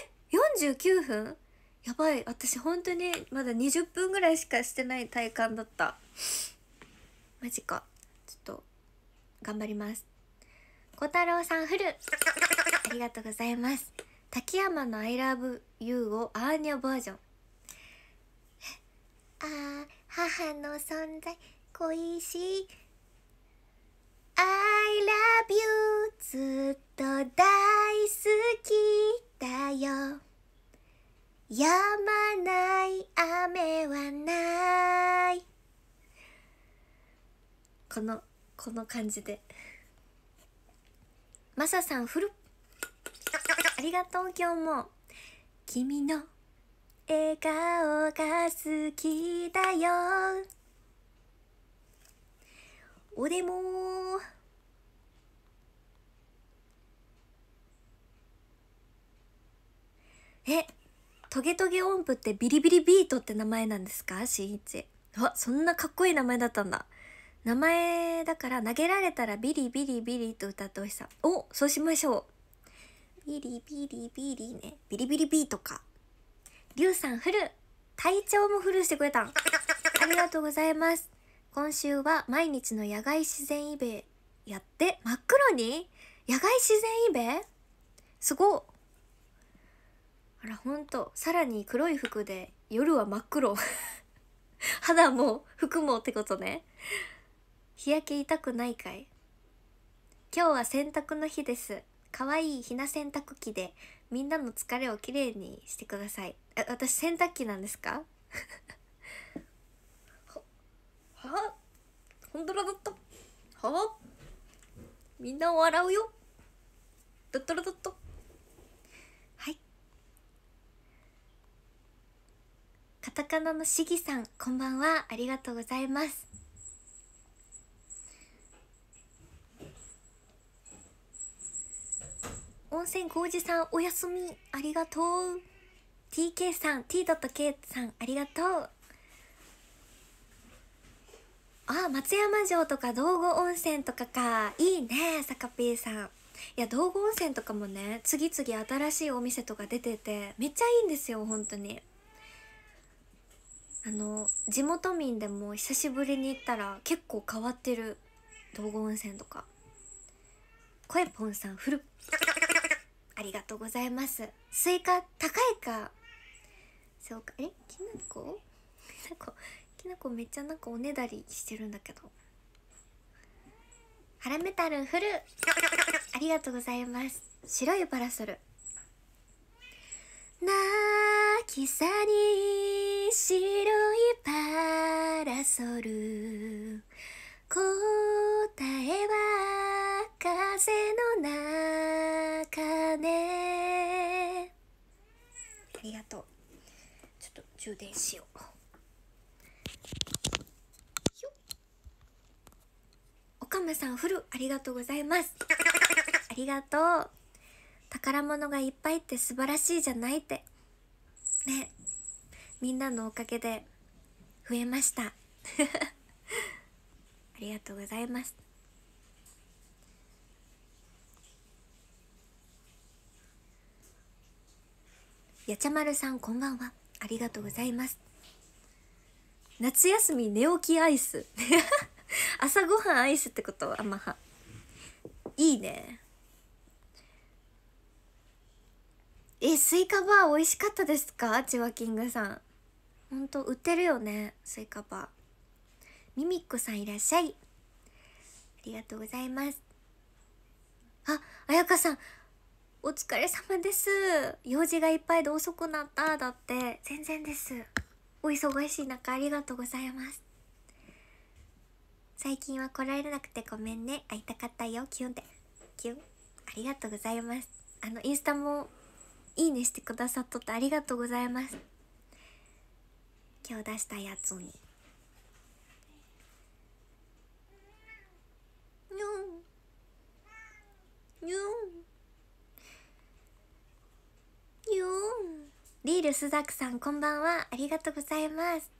49分やばい私本当にまだ20分ぐらいしかしてない体感だったマジかちょっと頑張ります小太郎さんフルありがとうございます滝山の「I love you」をアーニャバージョンああ母の存在恋しい you ずっと大好きだよ止まない雨はないこのこの感じでマサさんフルありがとう今日も君の笑顔が好きだよおでもえトゲトゲ音符ってビリビリビートって名前なんですか新一あそんなかっこいい名前だったんだ名前だから投げられたらビリビリビリと歌ってほしさおそうしましょうビリビリビリねビリビリビートかりゅうさんフル体調もフルしてくれたありがとうございます今週は毎日の野外自然イベやって真っ黒に野外自然イベすごあらほんとさらに黒い服で夜は真っ黒 肌も服もってことね日焼け痛くないかい今日は洗濯の日ですかわいいひな洗濯機でみんなの疲れをきれいにしてくださいあ私洗濯機なんですかはほんどらだったはあ、みんな笑うよドットラドットはいカタカナのしぎさんこんばんはありがとうございます温泉浩二さんおやすみありがとう TK さん T.K さんありがとうあ松山城とか道後温泉とかかいいねさかぴーさんいや道後温泉とかもね次々新しいお店とか出ててめっちゃいいんですよ本当にあの地元民でも久しぶりに行ったら結構変わってる道後温泉とか声ぽんさんフルありがとうございますスイカ高いかそうかえきなこき なこきなこめっちゃなんかおねだりしてるんだけどハラメタルフルありがとうございます白いパラソル泣きさに白いパラソル答えは風の中ねありがとうちょっと充電しようカムさんフルありがとうございますありがとう宝物がいっぱいって素晴らしいじゃないってねみんなのおかげで増えました ありがとうございますやちゃまるさんこんばんはありがとうございます夏休み寝起きアイス 朝ごはんアイスってことあまはいいねえスイカバー美味しかったですか千葉キングさんほんと売ってるよねスイカバーミミッコさんいらっしゃいありがとうございますあ彩香さんお疲れ様です用事がいっぱいで遅くなっただって全然ですお忙しい中ありがとうございます最近は来られなくてごめんね。会いたかったよ。キュンって。キュン。ありがとうございます。あの、インスタもいいねしてくださっとってありがとうございます。今日出したやつに。にゅん。にゅん。にゅん。リール須ザさん、こんばんは。ありがとうございます。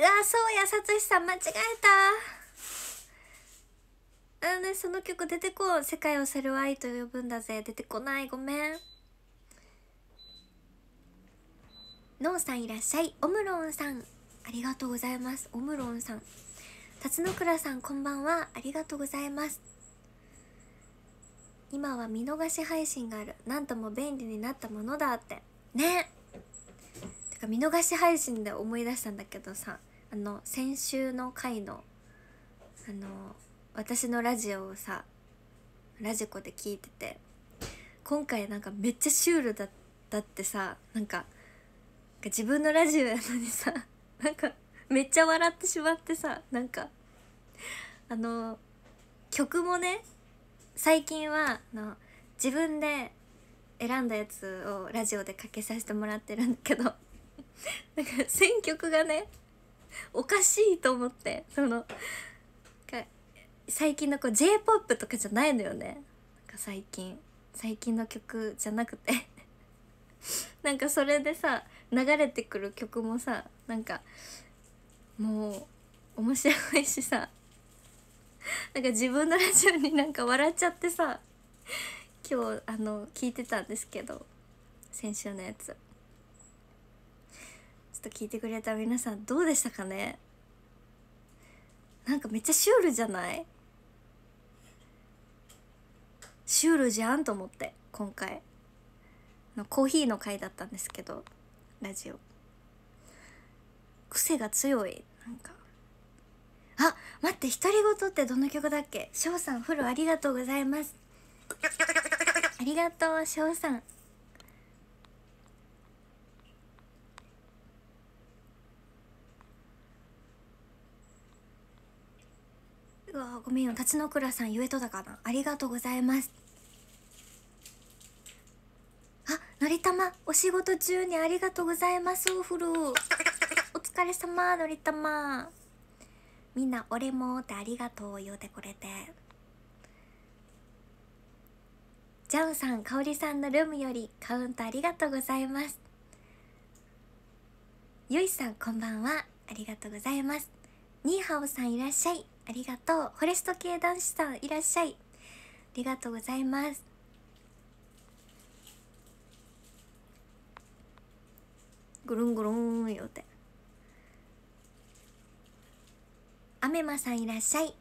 うわそうやさつしさん間違えたあのねその曲出てこう世界をセルワイと呼ぶんだぜ出てこないごめんのんさんいらっしゃいオムロンさんありがとうございますオムロンさん辰野倉さんこんばんはありがとうございます今は見逃し配信があるなんとも便利になったものだってねてか見逃し配信で思い出したんだけどさあの先週の回のあの私のラジオをさラジコで聞いてて今回なんかめっちゃシュールだったってさなんか自分のラジオやのにさ なんかめっちゃ笑ってしまってさなんかあの曲もね最近はの自分で選んだやつをラジオでかけさせてもらってるんだけど なんか選曲がね おかしいと思ってその最近のこう j p o p とかじゃないのよね最近最近の曲じゃなくて なんかそれでさ流れてくる曲もさなんかもう面白いしさなんか自分のラジオになんか笑っちゃってさ今日あの聞いてたんですけど先週のやつ。と聞いてくれた皆さんどうでしたかねなんかめっちゃシュールじゃないシュールじゃんと思って今回のコーヒーの回だったんですけどラジオ癖が強いなんかあ待って独り言ってどの曲だっけ翔さんフォローありがとうございますありがとう翔さんうわごめんよ立の倉さんゆえとだかなありがとうございますあのりたまお仕事中にありがとうございますお風呂お疲れ様のりたまみんな俺もってありがとう言うてくれてジャンさんかおりさんのルームよりカウントありがとうございますゆいさんこんばんはありがとうございますニーハオさんいらっしゃいありがとうフォレスト系男子さんいらっしゃいありがとうございますぐるんぐるんよってアメマさんいらっしゃい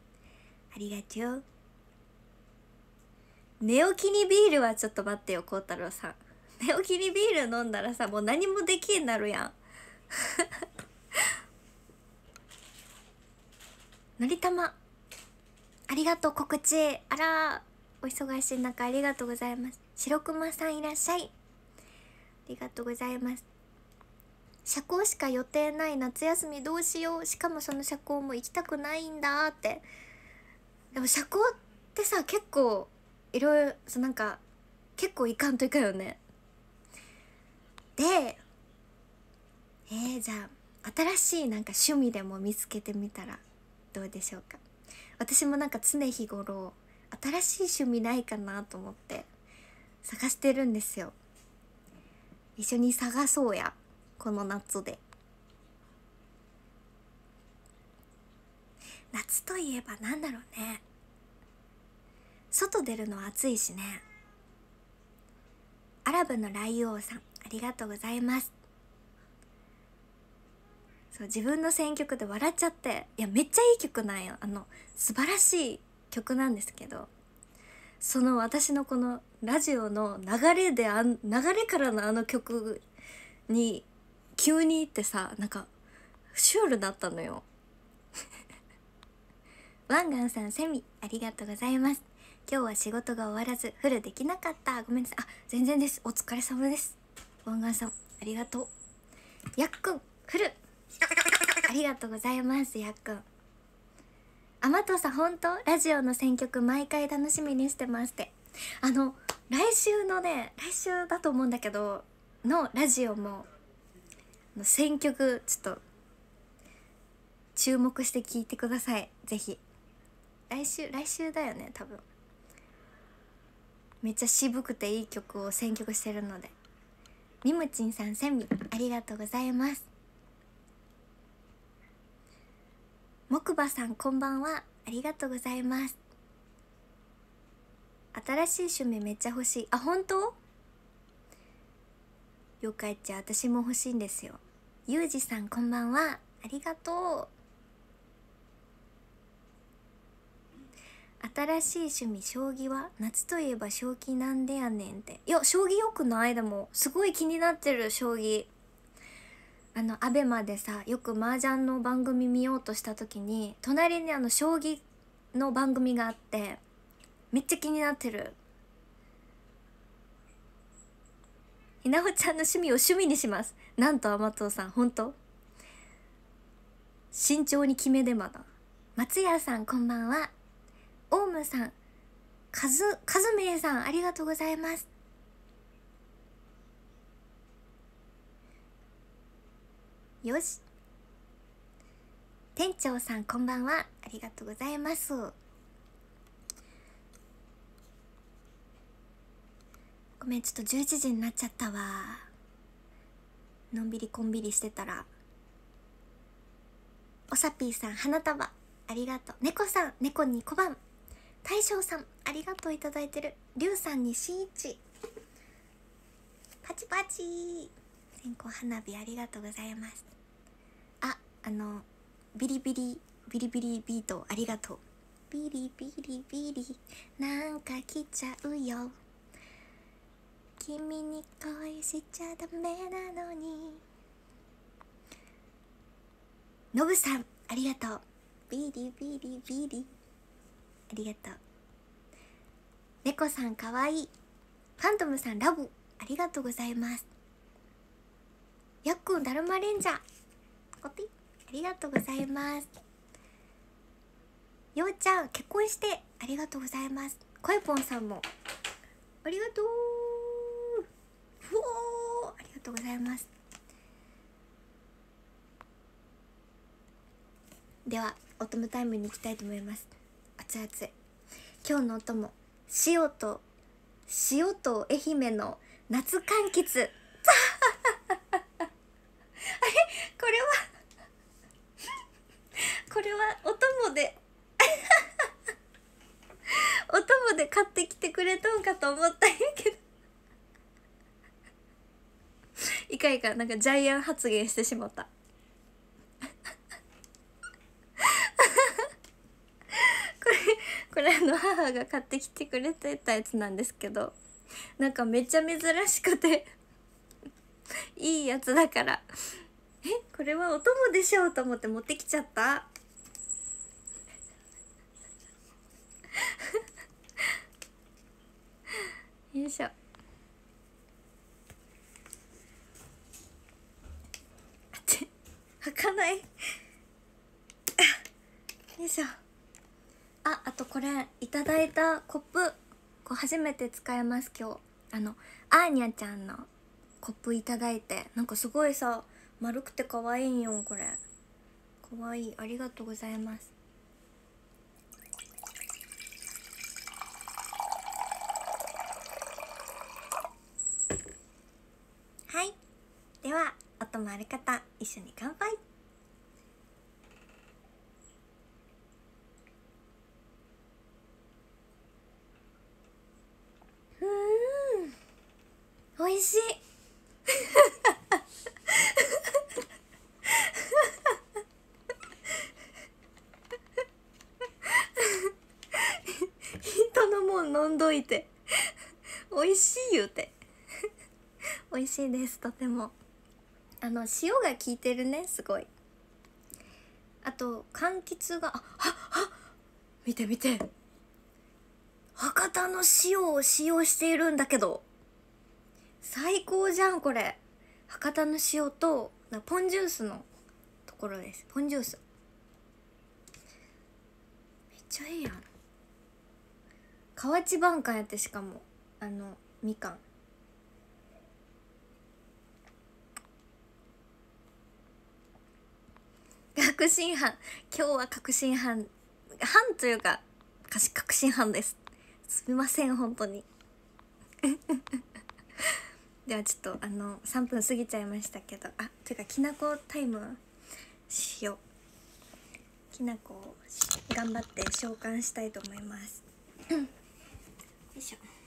ありがとう寝起きにビールはちょっと待ってよ孝太郎さん寝起きにビール飲んだらさもう何もできんなるやんのりたまありがとう告知あらお忙しい中ありがとうございます白熊さんいらっしゃいありがとうございます社交しか予定ない夏休みどうしようしかもその社交も行きたくないんだってでも社交ってさ結構いろいろそなんか結構いかんといかよねでえー、じゃあ新しいなんか趣味でも見つけてみたらどうでしょうか私もなんか常日頃新しい趣味ないかなと思って探してるんですよ一緒に探そうやこの夏で夏といえばなんだろうね外出るの暑いしねアラブのライオウさんありがとうございますそう自分の選曲で笑っちゃっていやめっちゃいい曲なんよあの素晴らしい曲なんですけどその私のこのラジオの流れであ流れからのあの曲に急に行ってさなんかシュールだったのよ ワンガンさんセミありがとうございます今日は仕事が終わらずフルできなかったごめんなさいあ全然ですお疲れ様ですワンガンさんありがとうやっくんありがとうございますやっくん天まとさん本当ラジオの選曲毎回楽しみにしてますってあの来週のね来週だと思うんだけどのラジオも選曲ちょっと注目して聞いてくださいぜひ来週来週だよね多分めっちゃ渋くていい曲を選曲してるのでみむちんさんセミありがとうございます木馬さんこんばんはありがとうございます新しい趣味めっちゃ欲しいあ本当よかいちゃん私も欲しいんですよゆうじさんこんばんはありがとう新しい趣味将棋は夏といえば将棋なんでやねんっていや将棋よくないでもすごい気になってる将棋あの ABEMA でさよく麻雀の番組見ようとした時に隣にあの将棋の番組があってめっちゃ気になってるひなほちゃんの趣味を趣味にしますなんと天藤さん本当慎重に決めでまだ松屋さんこんばんはオウムさんかずかずめいさんありがとうございますよし店長さんこんばんはありがとうございますごめんちょっと11時になっちゃったわのんびりこんびりしてたらおさぴーさん花束ありがとう猫さん猫に小判大将さんありがとういただいてるりゅうさんにしんいちパチパチ線香花火ありがとうございますああのビリビリビリビリビートありがとうビリビリビリなんか来ちゃうよ君に恋しちゃダメなのにノブさんありがとうビリビリビリありがとう猫さんかわいいファントムさんラブありがとうございますやっこんだるまレンジャーピー。ありがとうございますようちゃん結婚してありがとうございますこいぽんさんもありがとうふおありがとうございますではお供タイムに行きたいと思います熱々今日のお供塩と塩と愛媛の夏柑橘かと思ったんやけどいかいかなんかジャイアン発言してしまったこれこれの母が買ってきてくれてたやつなんですけどなんかめっちゃ珍しくていいやつだからえこれはお供でしょうと思って持ってきちゃったよいしょっ開かない よいしょああとこれいただいたコップこう初めて使います今日あのアーニャちゃんのコップいただいてなんかすごいさ丸くて可愛いよこれ可愛いありがとうございますでは音もある方一緒に乾杯うん美味しい人のも飲んどいて美味しい言うて美味しいですとても。あの塩が効いてるねすごいあと柑橘がああ見て見て博多の塩を使用しているんだけど最高じゃんこれ博多の塩とポンジュースのところですポンジュースめっちゃいいやん河内晩柑やってしかもあのみかん確信犯今日は確信犯犯というか確信犯ですすみません本当に ではちょっとあの3分過ぎちゃいましたけどあというかきなこタイムしようきなこを頑張って召喚したいと思いますよいしょ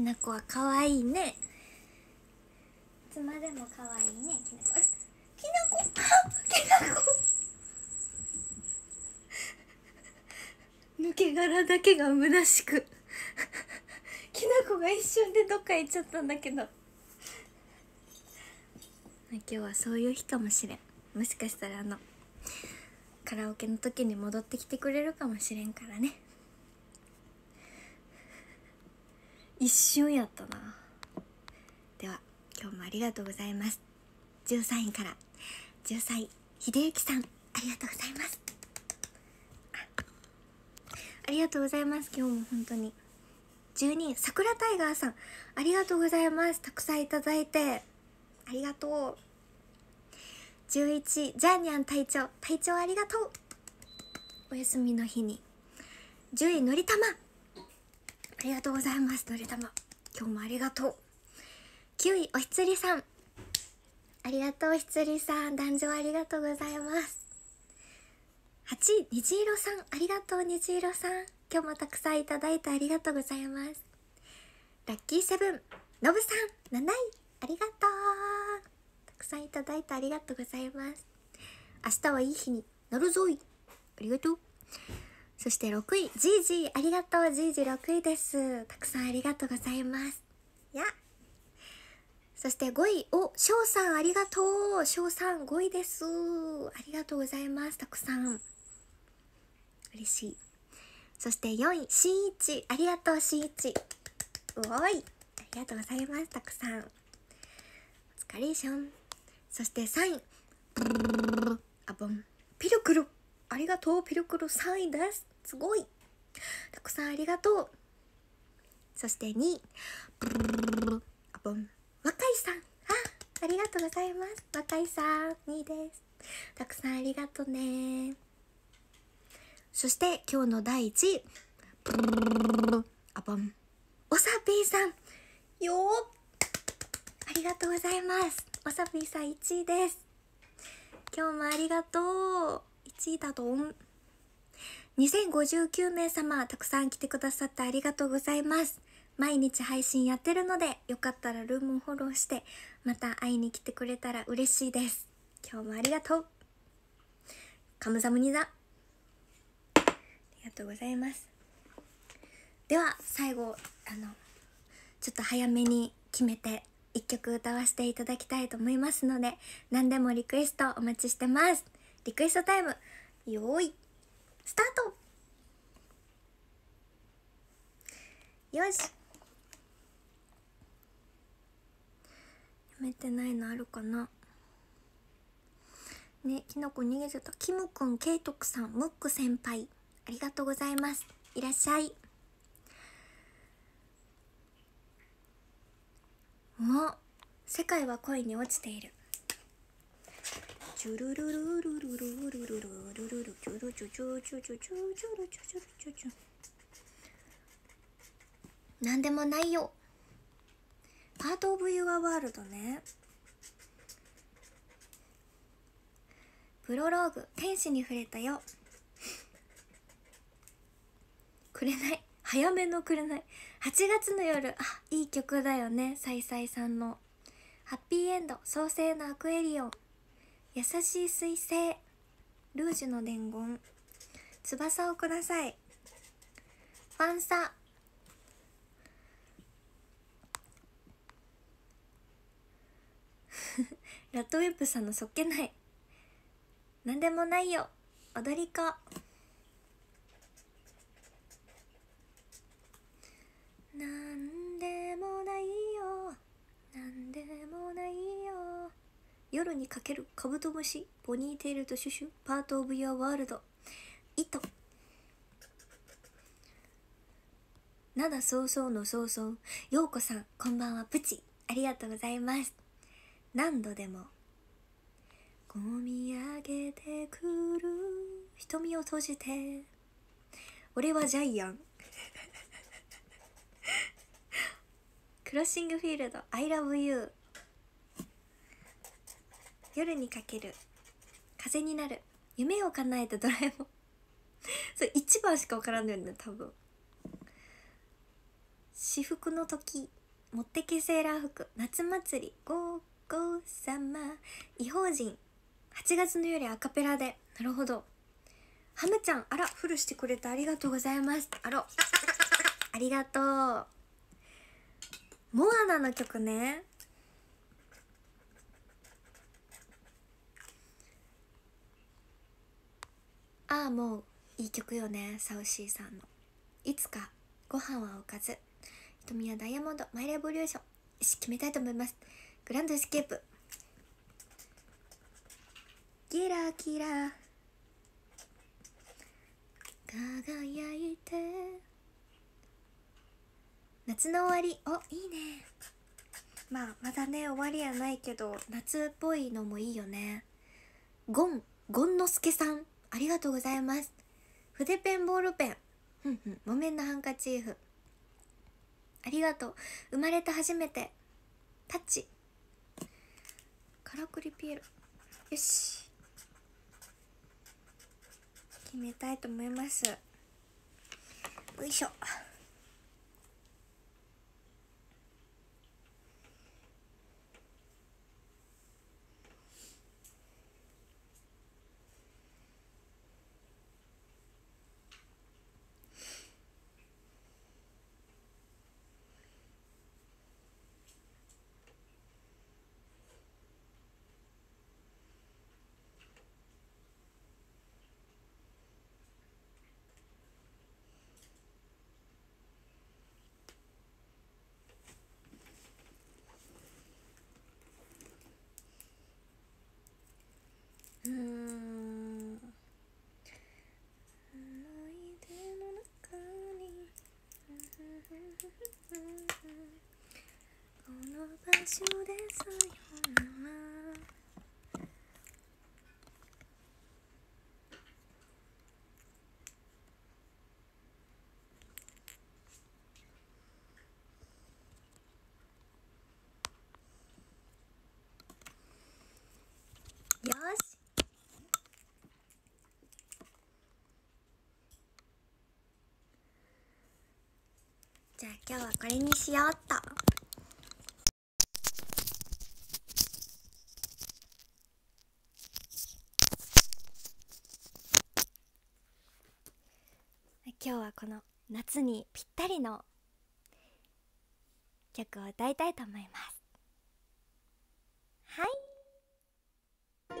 きなこは可愛いねいつまでも可愛いいねきなこきなこきなこ抜け殻だけが虚しくきなこが一瞬でどっか行っちゃったんだけど今日はそういう日かもしれんもしかしたらあのカラオケの時に戻ってきてくれるかもしれんからね一瞬やったなでは今日もありがとうございます13位から13位秀幸さんありがとうございますありがとうございます今日も本当に12位桜タイガーさんありがとうございますたくさんいただいてありがとう11ジャーニャン隊長隊長ありがとうお休みの日に10位のりたまありがとうございますどれたま今日もありがとう9位おひつりさんありがとうひつりさん壇上ありがとうございます8位虹色さんありがとう虹色さん今日もたくさんいただいてありがとうございますラッキーセブンのぶさん7位ありがとうたくさんいただいてありがとうございます明日はいい日になるぞいありがとうそして6位、ジージー、ありがとう、ジージー6位です。たくさんありがとうございます。やそして5位、お、翔さん、ありがとう。翔さん、5位です。ありがとうございます、たくさん。嬉しい。そして4位、しんいち、ありがとう、しんいち。おーい、ありがとうございます、たくさん。お疲れしょん。そして3位、あぼん、ピルクル。ありがとう、ピルクル3位です。すごいたくさんありがとうそして2位あぼん若いさんあありがとうございます若いさん2ですたくさんありがとうねそして今日の第1位あぼんおさぴーさんよありがとうございますおさぴーさん1位です今日もありがとう1位だとん2059名様、たくさん来てくださってありがとうございます。毎日配信やってるので、よかったらルームをフォローして、また会いに来てくれたら嬉しいです。今日もありがとう。カムザムニザ。ありがとうございます。では、最後、あの、ちょっと早めに決めて一曲歌わせていただきたいと思いますので何でもリクエストお待ちしてますリクエストタイムよーいスタートよしやめてないのあるかなねきのこ逃げてたキムくんケイトクさんムック先輩ありがとうございますいらっしゃいもう世界は恋に落ちているチュルルルルルルルルルルルルチュルチュチュチュチュチュチュチュチュチュチュなんでもないよパート・オブ・ユア・ワールドねプロローグ天使に触れたよくれない早めのくれない8月の夜あいい曲だよねさいさいさんのハッピーエンド創生のアクエリオン優しい彗星ルージュの伝言翼をくださいファ ンサラットウィップさんのそっけない何でもないよ踊り子なんでもないよなんでもない夜にかけるカブトムシポニーテールとシュシュパート・オブ・ユア・ワールド糸灘そうそうのそうそうようこさんこんばんはプチありがとうございます何度でもこみ上げてくる瞳を閉じて俺はジャイアンクロッシングフィールド I love you 夜にかける風になる夢を叶えたドラえもん それ1番しか分からんのよね多分私服の時持ってけセーラー服夏祭りゴーゴー様異邦人8月の夜アカペラでなるほどハムちゃんあらフルしてくれてありがとうございますあらありがとうモアナの曲ねああもういい曲よねサウシーさんの「いつかご飯はおかず」「瞳はダイヤモンドマイレボリューション」決めたいと思いますグランドエスケープキラキラ輝いて夏の終わりおいいねまあまだね終わりやないけど夏っぽいのもいいよねゴンゴンのすけさんありがとうございます筆ペンボールペンふんふん木綿のハンカチーフありがとう生まれて初めてタッチからくりピエロよし決めたいと思いますよいしょじゃあ今日はこれにしようっと。今日はこの夏にぴったりの曲を歌いたいと思いますは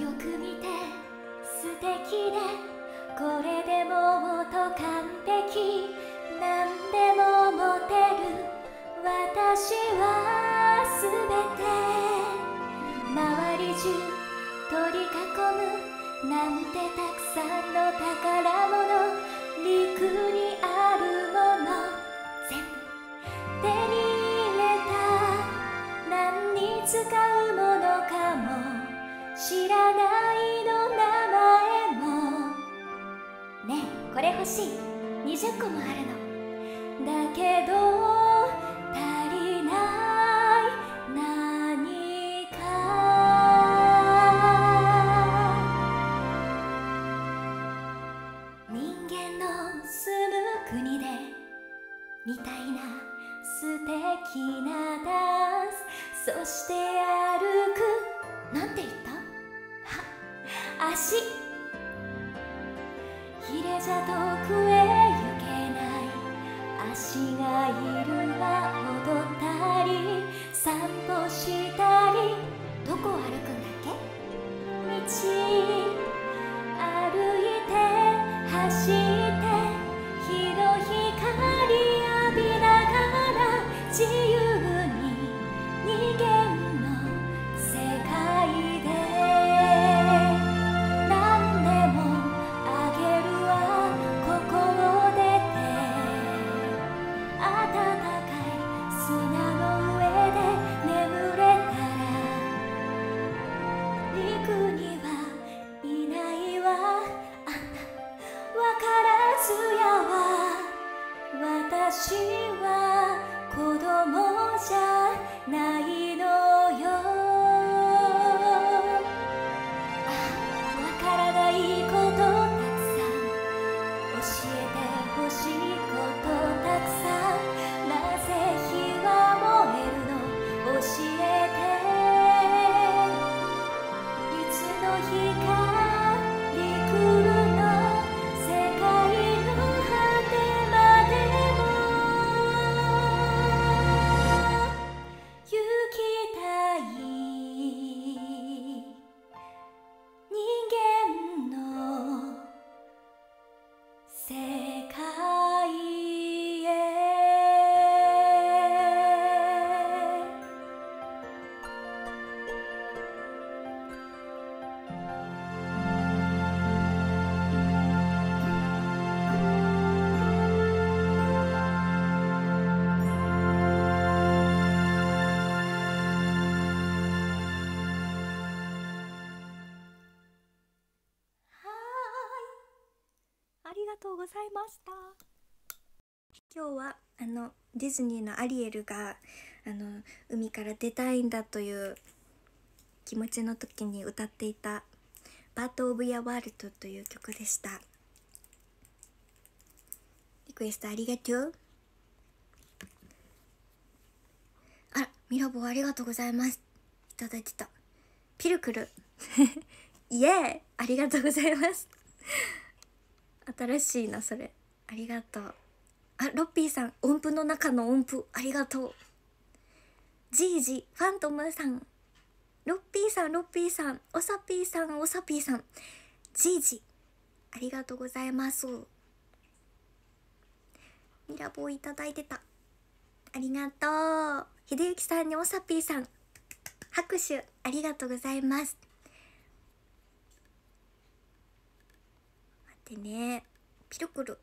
いよく見て素敵でこれでもっと完璧何でも持てる私は全て周り中取り囲むなんてたくさんの宝物陸にあるもの全部手に入れた何に使うものかも知らないのこれ欲しい20個もあるのだけどございました今日はあのディズニーのアリエルがあの海から出たいんだという気持ちの時に歌っていた「パート・オブ・ヤ・ワールド」という曲でしたリクエストありがとうあらミラボありがとうございますいただいてたピルクル イエーイありがとうございます新しいなそれありがとうあロッピーさん音符の中の音符ありがとうじいじファントムさんロッピーさんロッピーさんおさぴーさんおさぴーさんじいじありがとうございますミラボーいただいてたありがとう秀幸さんにおさぴーさん拍手ありがとうございますでねピルクル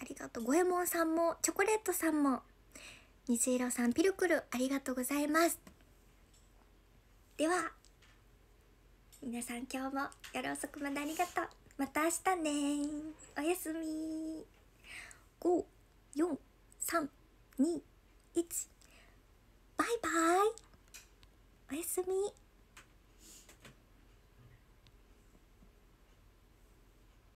ありがとう五右衛門さんもチョコレートさんも虹色さんピルクルありがとうございますでは皆さん今日も夜遅くまでありがとうまた明日ねおやすみ54321バイバイおやすみ